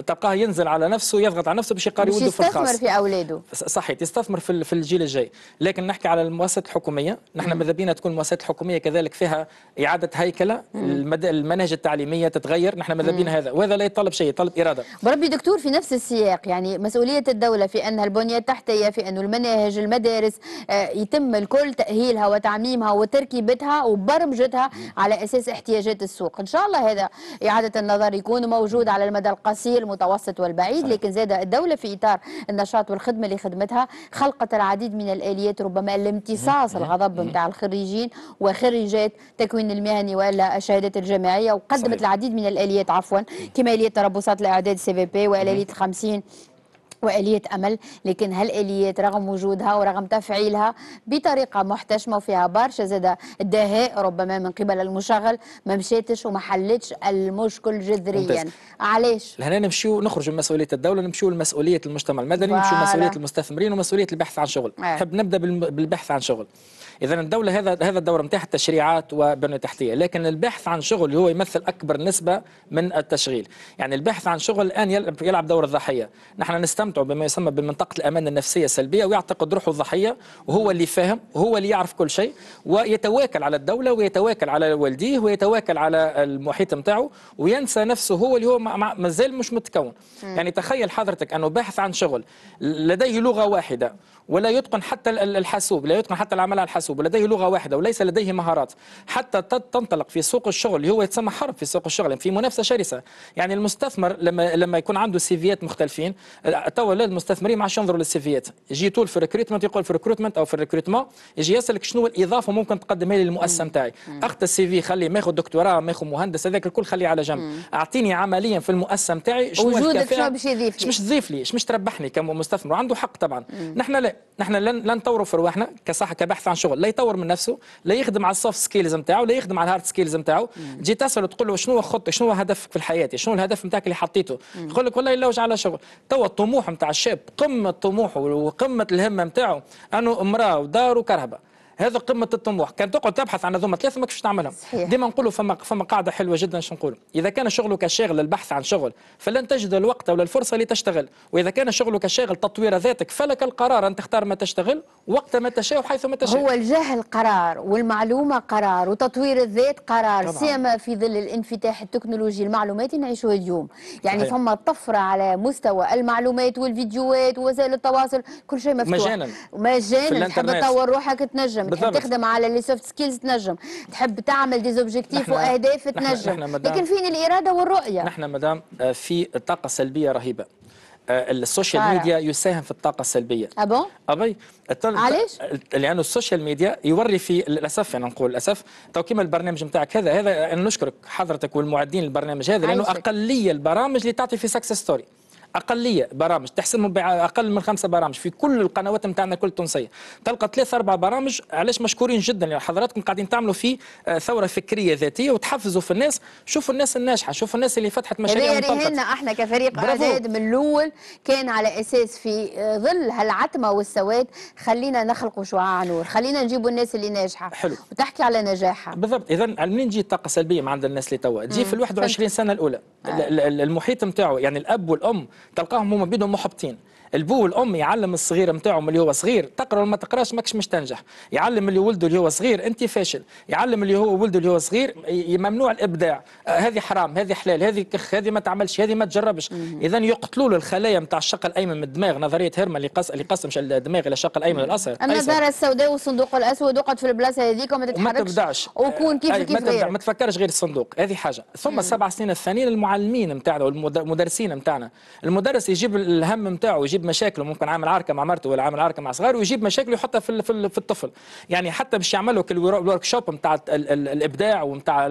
تلقاه ينزل على نفسه يضغط على نفسه باش يقاري ولده في الخاص يستثمر في اولاده صحيح يستثمر في في الجيل الجاي لكن نحكي على المؤسسات الحكوميه نحن ماذا بينا تكون المؤسسات الحكوميه كذلك فيها اعاده هيكله المناهج التعليميه تتغير نحن ماذا بينا هذا وهذا لا يتطلب شيء يتطلب اراده بربي دكتور في نفس السياق يعني مسؤوليه الدوله في انها البنيه التحتيه في انه المناهج المدارس آه، يتم الكل تاهيلها وتعميمها وتركيبتها وبرمجتها على اساس احتياجات السوق ان شاء الله هذا اعاده النظر يكون موجود على المدى القصير المتوسط والبعيد صحيح. لكن زاد الدوله في اطار النشاط والخدمه اللي خدمتها خلقت العديد من الاليات ربما الامتصاص الغضب نتاع الخريجين وخريجات تكوين المهني والا الشهادات الجامعيه وقدمت صحيح. العديد من الاليات عفوا كما اليات تربصات الاعداد سي في بي والاليات ال 50 وآلية أمل لكن هالآليات رغم وجودها ورغم تفعيلها بطريقة محتشمة وفيها برشا زاد الدهاء ربما من قبل المشغل ما مشاتش وما حلتش المشكل جذريا علاش؟ لهنا نمشيو نخرجوا من مسؤولية الدولة نمشيو لمسؤولية المجتمع المدني نمشيو لمسؤولية المستثمرين ومسؤولية البحث عن شغل نحب إيه. آه. نبدأ بالبحث عن شغل اذا الدوله هذا هذا الدور نتاعها تشريعات وبنيه تحتيه لكن البحث عن شغل هو يمثل اكبر نسبه من التشغيل يعني البحث عن شغل الان يلعب دور الضحيه نحن نستمتع بما يسمى بمنطقه الامان النفسيه السلبيه ويعتقد روحه الضحيه وهو اللي فاهم وهو اللي يعرف كل شيء ويتواكل على الدوله ويتواكل على والديه ويتواكل على المحيط نتاعه وينسى نفسه هو اللي هو مازال مش متكون يعني تخيل حضرتك انه باحث عن شغل لديه لغه واحده ولا يتقن حتى الحاسوب لا يتقن حتى العمل على الحاسوب محاسب ولديه لغه واحده وليس لديه مهارات حتى تنطلق في سوق الشغل هو يتسمى حرب في سوق الشغل يعني في منافسه شرسه يعني المستثمر لما لما يكون عنده سيفيات مختلفين توا المستثمرين ما عادش ينظروا للسيفيات يجي طول في ريكروتمنت يقول في ريكروتمنت او في ريكروتمون يجي يسالك شنو الاضافه ممكن تقدمها لي للمؤسسه نتاعي اخت السي في خليه ماخذ دكتوراه ماخذ مهندس هذاك الكل خليه على جنب اعطيني عمليا في المؤسسه نتاعي شنو وجودك شنو باش يضيف لي مش تضيف لي مش تربحني كمستثمر عنده حق طبعا نحن لا نحن لن نطوروا في رواحنا كصح كبحث عن شغل لا يطور من نفسه لا يخدم على السوفت سكيلز نتاعو لا يخدم على الهارد سكيلز نتاعو تجي تساله تقول له شنو خطتك شنو هدفك في الحياه شنو الهدف نتاعك اللي حطيته يقول لك والله يلوج على شغل توا الطموح نتاع الشاب قمه طموحه وقمه الهمه نتاعو انه امراه ودار وكهرباء هذا قمه الطموح كان تقعد تبحث عن هذوما ثلاثه ماكش تعملهم ديما نقولوا فما فما قاعده حلوه جدا باش نقولوا اذا كان شغلك شاغل البحث عن شغل فلن تجد الوقت ولا الفرصه لتشتغل واذا كان شغلك شاغل تطوير ذاتك فلك القرار ان تختار ما تشتغل وقت ما تشاء وحيث ما تشاء هو الجهل قرار والمعلومه قرار وتطوير الذات قرار سيما في ظل الانفتاح التكنولوجي المعلوماتي نعيشوه اليوم يعني فما طفره على مستوى المعلومات والفيديوهات ووسائل التواصل كل شيء مفتوح مجانا مجانا تطور روحك تنجم بتحب يعني تخدم على لي سوفت سكيلز تنجم تحب تعمل دي زوبجيكتيف واهداف تنجم لكن فين الاراده والرؤيه نحن مدام آه، في طاقه سلبيه رهيبه السوشيال آه، ميديا يساهم في الطاقه السلبيه ابون ابي التل... علاش لانه السوشيال ميديا يوري في للاسف يعني نقول للاسف تو كيما البرنامج نتاعك هذا هذا انا نشكرك حضرتك والمعدين للبرنامج هذا لانه عايشك. اقليه البرامج اللي تعطي في سكسس ستوري اقليه برامج تحسن اقل من خمسه برامج في كل القنوات نتاعنا كل التونسيه تلقى ثلاث اربع برامج علاش مشكورين جدا يعني حضراتكم قاعدين تعملوا في آه، ثوره فكريه ذاتيه وتحفزوا في الناس شوفوا الناس الناجحه شوفوا الناس اللي فتحت مشاريع هنا احنا كفريق عزاد من الاول كان على اساس في آه، ظل هالعتمه والسواد خلينا نخلقوا شعاع نور خلينا نجيبوا الناس اللي ناجحه حلو وتحكي على نجاحها بالضبط اذا منين تجي الطاقه السلبيه عند الناس اللي توا تجي في ال 21 سنه الاولى آه. المحيط نتاعو يعني الاب والام تلقاهم هم بيدهم محبطين البو والام يعلم الصغير نتاعهم اللي هو صغير تقرا ولا ما تقراش ماكش مش تنجح يعلم اللي ولده اللي هو صغير انت فاشل يعلم اللي هو ولده اللي هو صغير ممنوع الابداع آه، هذه حرام هذه حلال هذه كخ هذه ما تعملش هذه ما تجربش اذا يقتلوا له الخلايا نتاع الشق الايمن من الدماغ نظريه هيرما اللي قص اللي قسمش الدماغ الى الشق الايمن الاصغر النظاره السوداء والصندوق الاسود وقعد في البلاصه هذيك وما تتحركش تبدعش وكون كيف آه، كيف ما, ما تفكرش غير الصندوق هذه حاجه ثم السبع سنين الثانيين المعلمين نتاعنا والمدرسين نتاعنا المدرس يجيب الهم نتاعو يجيب يجيب مشاكله ممكن عامل عركه مع مرته ولا عامل عركه مع صغاره ويجيب مشاكله يحطها في في الطفل يعني حتى باش يعمل لك الورك شوب نتاع الابداع ونتاع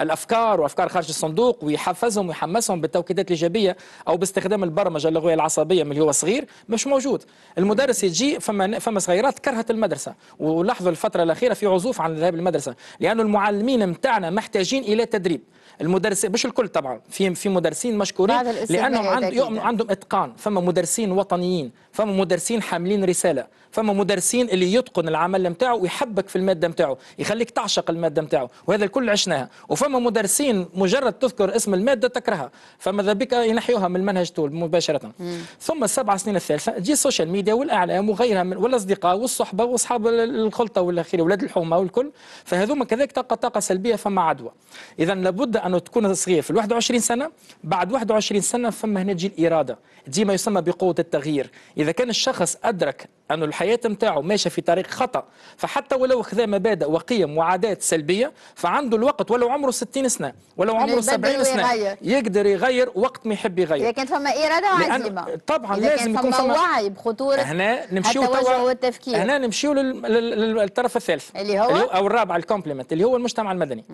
الافكار وافكار خارج الصندوق ويحفزهم ويحمسهم بالتوكيدات الايجابيه او باستخدام البرمجه اللغويه العصبيه من هو صغير مش موجود المدرس يجي فما فما صغيرات كرهت المدرسه ولاحظوا الفتره الاخيره في عزوف عن الذهاب للمدرسه لانه المعلمين نتاعنا محتاجين الى تدريب المدرسين مش الكل طبعا في في مدرسين مشكورين لانهم عند يؤمنوا عندهم اتقان فما مدرسين وطنيين فما مدرسين حاملين رساله فما مدرسين اللي يتقن العمل نتاعو ويحبك في الماده نتاعو يخليك تعشق الماده نتاعو وهذا الكل عشناها وفما مدرسين مجرد تذكر اسم الماده تكرهها فماذا بك ينحيوها من المنهج طول مباشره مم. ثم السبع سنين الثالثه تجي السوشيال ميديا والاعلام وغيرها من والاصدقاء والصحبه واصحاب الخلطه والاخير ولاد الحومه والكل فهذوما كذلك طاقه طاقه سلبيه فما عدوى اذا لابد انه تكون صغير في ال 21 سنه بعد 21 سنه فما هنا تجي الاراده ما يسمى بقوه التغيير اذا كان الشخص ادرك أن الحياة نتاعو ماشى في طريق خطأ فحتى ولو خذا مبادئ وقيم وعادات سلبية فعنده الوقت ولو عمره 60 سنة ولو يعني عمره 70 سنة يقدر يغير وقت ما يحب يغير لكن فما إرادة وعزيمة طبعا لازم يكون فما وعي بخطورة هنا نمشيو التوجه والتفكير هنا نمشيو للطرف الثالث اللي هو, اللي هو أو الرابع الكومبلمنت اللي هو المجتمع المدني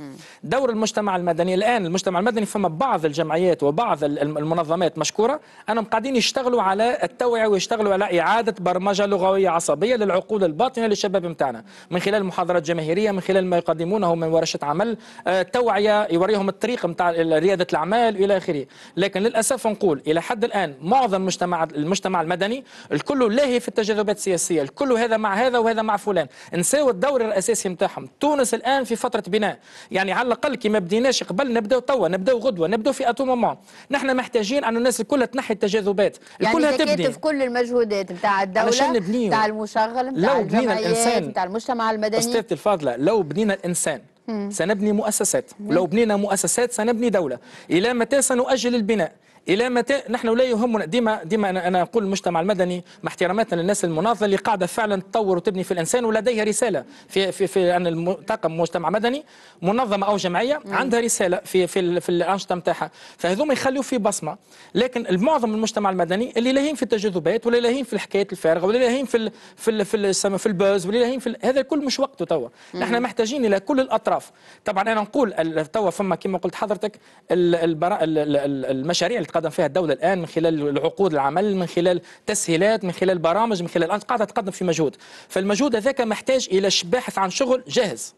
دور المجتمع المدني الآن المجتمع المدني فما بعض الجمعيات وبعض المنظمات مشكورة أنهم قاعدين يشتغلوا على التوعية ويشتغلوا على إعادة برمجة لغة لغويه عصبيه للعقول الباطنه للشباب نتاعنا من خلال محاضرات جماهيريه من خلال ما يقدمونه من ورشه عمل آه، توعيه يوريهم الطريق نتاع رياده الاعمال الى اخره لكن للاسف نقول الى حد الان معظم مجتمع المجتمع المدني الكل لاهي في التجاذبات السياسيه الكل هذا مع هذا وهذا مع فلان نساو الدور الاساسي نتاعهم تونس الان في فتره بناء يعني على الاقل كي ما بديناش قبل نبداو توا نبداو غدوه نبداو في اتو مومون نحن محتاجين ان الناس الكل تنحي التجاذبات يعني الكل يعني تبني في كل المجهودات نتاع الدوله بنيه بتاع المشغل بتاع لو بنينا الانسان بتاع المجتمع المدني استاذتي الفاضله لو بنينا الانسان مم. سنبني مؤسسات مم. لو بنينا مؤسسات سنبني دوله الى متى سنؤجل البناء الى متى نحن لا يهمنا ديما ديما انا, أنا اقول المجتمع المدني مع احتراماتنا للناس المناضله اللي قاعده فعلا تطور وتبني في الانسان ولديها رساله في في في ان طاقم مجتمع مدني منظمه او جمعيه عندها رساله في في, في الانشطه نتاعها فهذوما يخلوا في بصمه لكن معظم المجتمع المدني اللي لاهين في التجاذبات ولا لاهين في الحكايات الفارغه ولا لاهين في في في, ال في البوز ولا لاهين في هذا الكل مش وقته توا نحن محتاجين الى كل الاطراف طبعا انا نقول توا فما كما قلت حضرتك المشاريع اللي تتقدم فيها الدولة الآن من خلال عقود العمل من خلال تسهيلات من خلال برامج من خلال قاعدة تقدم في مجهود فالمجهود هذاك محتاج إلى بحث عن شغل جاهز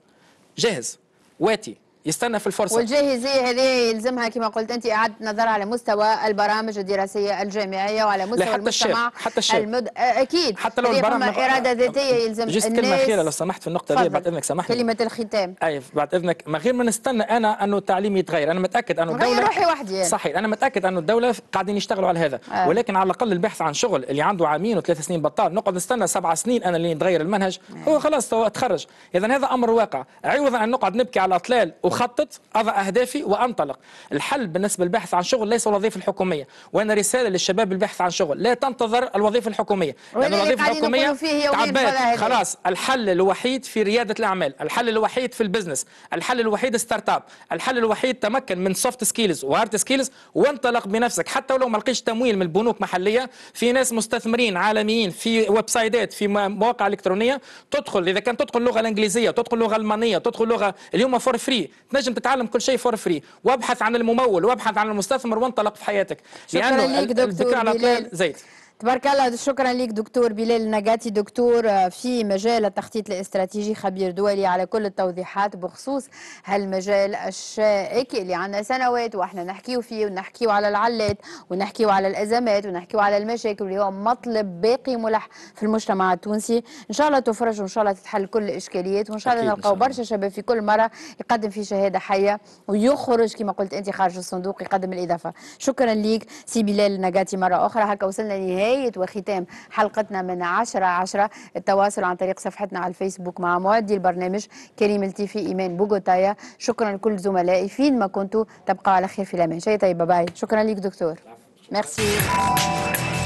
جاهز واتي يستنى في الفرصه والجاهزيه هذه يلزمها كما قلت انت اعاده نظر على مستوى البرامج الدراسيه الجامعيه وعلى مستوى حتى المجتمع حتى الشاب المد... اكيد حتى لو أمم البرامج اراده ذاتيه يلزم جست الناس... كلمه اخيره لو سمحت في النقطه دي بعد اذنك سمحت كلمه الختام اي بعد اذنك ما غير ما نستنى انا انه التعليم يتغير انا متاكد انه الدوله روحي وحدي صحيح انا متاكد انه الدوله قاعدين يشتغلوا على هذا آه. ولكن على الاقل البحث عن شغل اللي عنده عامين وثلاث سنين بطال نقعد نستنى سبع سنين انا اللي يتغير المنهج آه. هو خلاص تخرج اذا هذا امر واقع عوضا عن نقعد نبكي على أخطط أضع أهدافي وأنطلق الحل بالنسبة للبحث عن شغل ليس الوظيفة الحكومية وأنا رسالة للشباب البحث عن شغل لا تنتظر الوظيفة الحكومية لأن الوظيفة الحكومية تعبات خلاص الحل الوحيد في ريادة الأعمال الحل الوحيد في البزنس الحل الوحيد ستارت اب الحل الوحيد تمكن من سوفت سكيلز وهارد سكيلز وانطلق بنفسك حتى ولو ما لقيتش تمويل من البنوك محلية في ناس مستثمرين عالميين في ويب سايتات في مواقع إلكترونية تدخل إذا كان تدخل اللغة الإنجليزية تدخل اللغة الألمانية تدخل اللغه اليوم فور فري تنجم تتعلم كل شيء فور فري وابحث عن الممول وابحث عن المستثمر وانطلق في حياتك لانه الذكاء العاطفي زيد تبارك الله شكرا لك دكتور بلال نجاتي دكتور آه، في مجال التخطيط الاستراتيجي خبير دولي على كل التوضيحات بخصوص هالمجال الشائك اللي عندنا سنوات واحنا نحكيو فيه ونحكيو على العلات ونحكيو على الازمات ونحكيو على المشاكل اللي هو مطلب باقي ملح في المجتمع التونسي ان شاء الله تفرج وان شاء الله تتحل كل الاشكاليات وان شاء الله نلقاو برشا شباب في كل مره يقدم في شهاده حيه ويخرج كما قلت انت خارج الصندوق يقدم الاضافه شكرا لك سي بلال نجاتي مره اخرى هكا وصلنا لنهايه بداية وختام حلقتنا من عشرة عشرة التواصل عن طريق صفحتنا على الفيسبوك مع معدي البرنامج كريم التيفي إيمان بوغوتايا شكرا لكل زملائي فين ما كنتوا تبقى على خير في الأمان شيء طيب باي شكرا لك دكتور ميرسي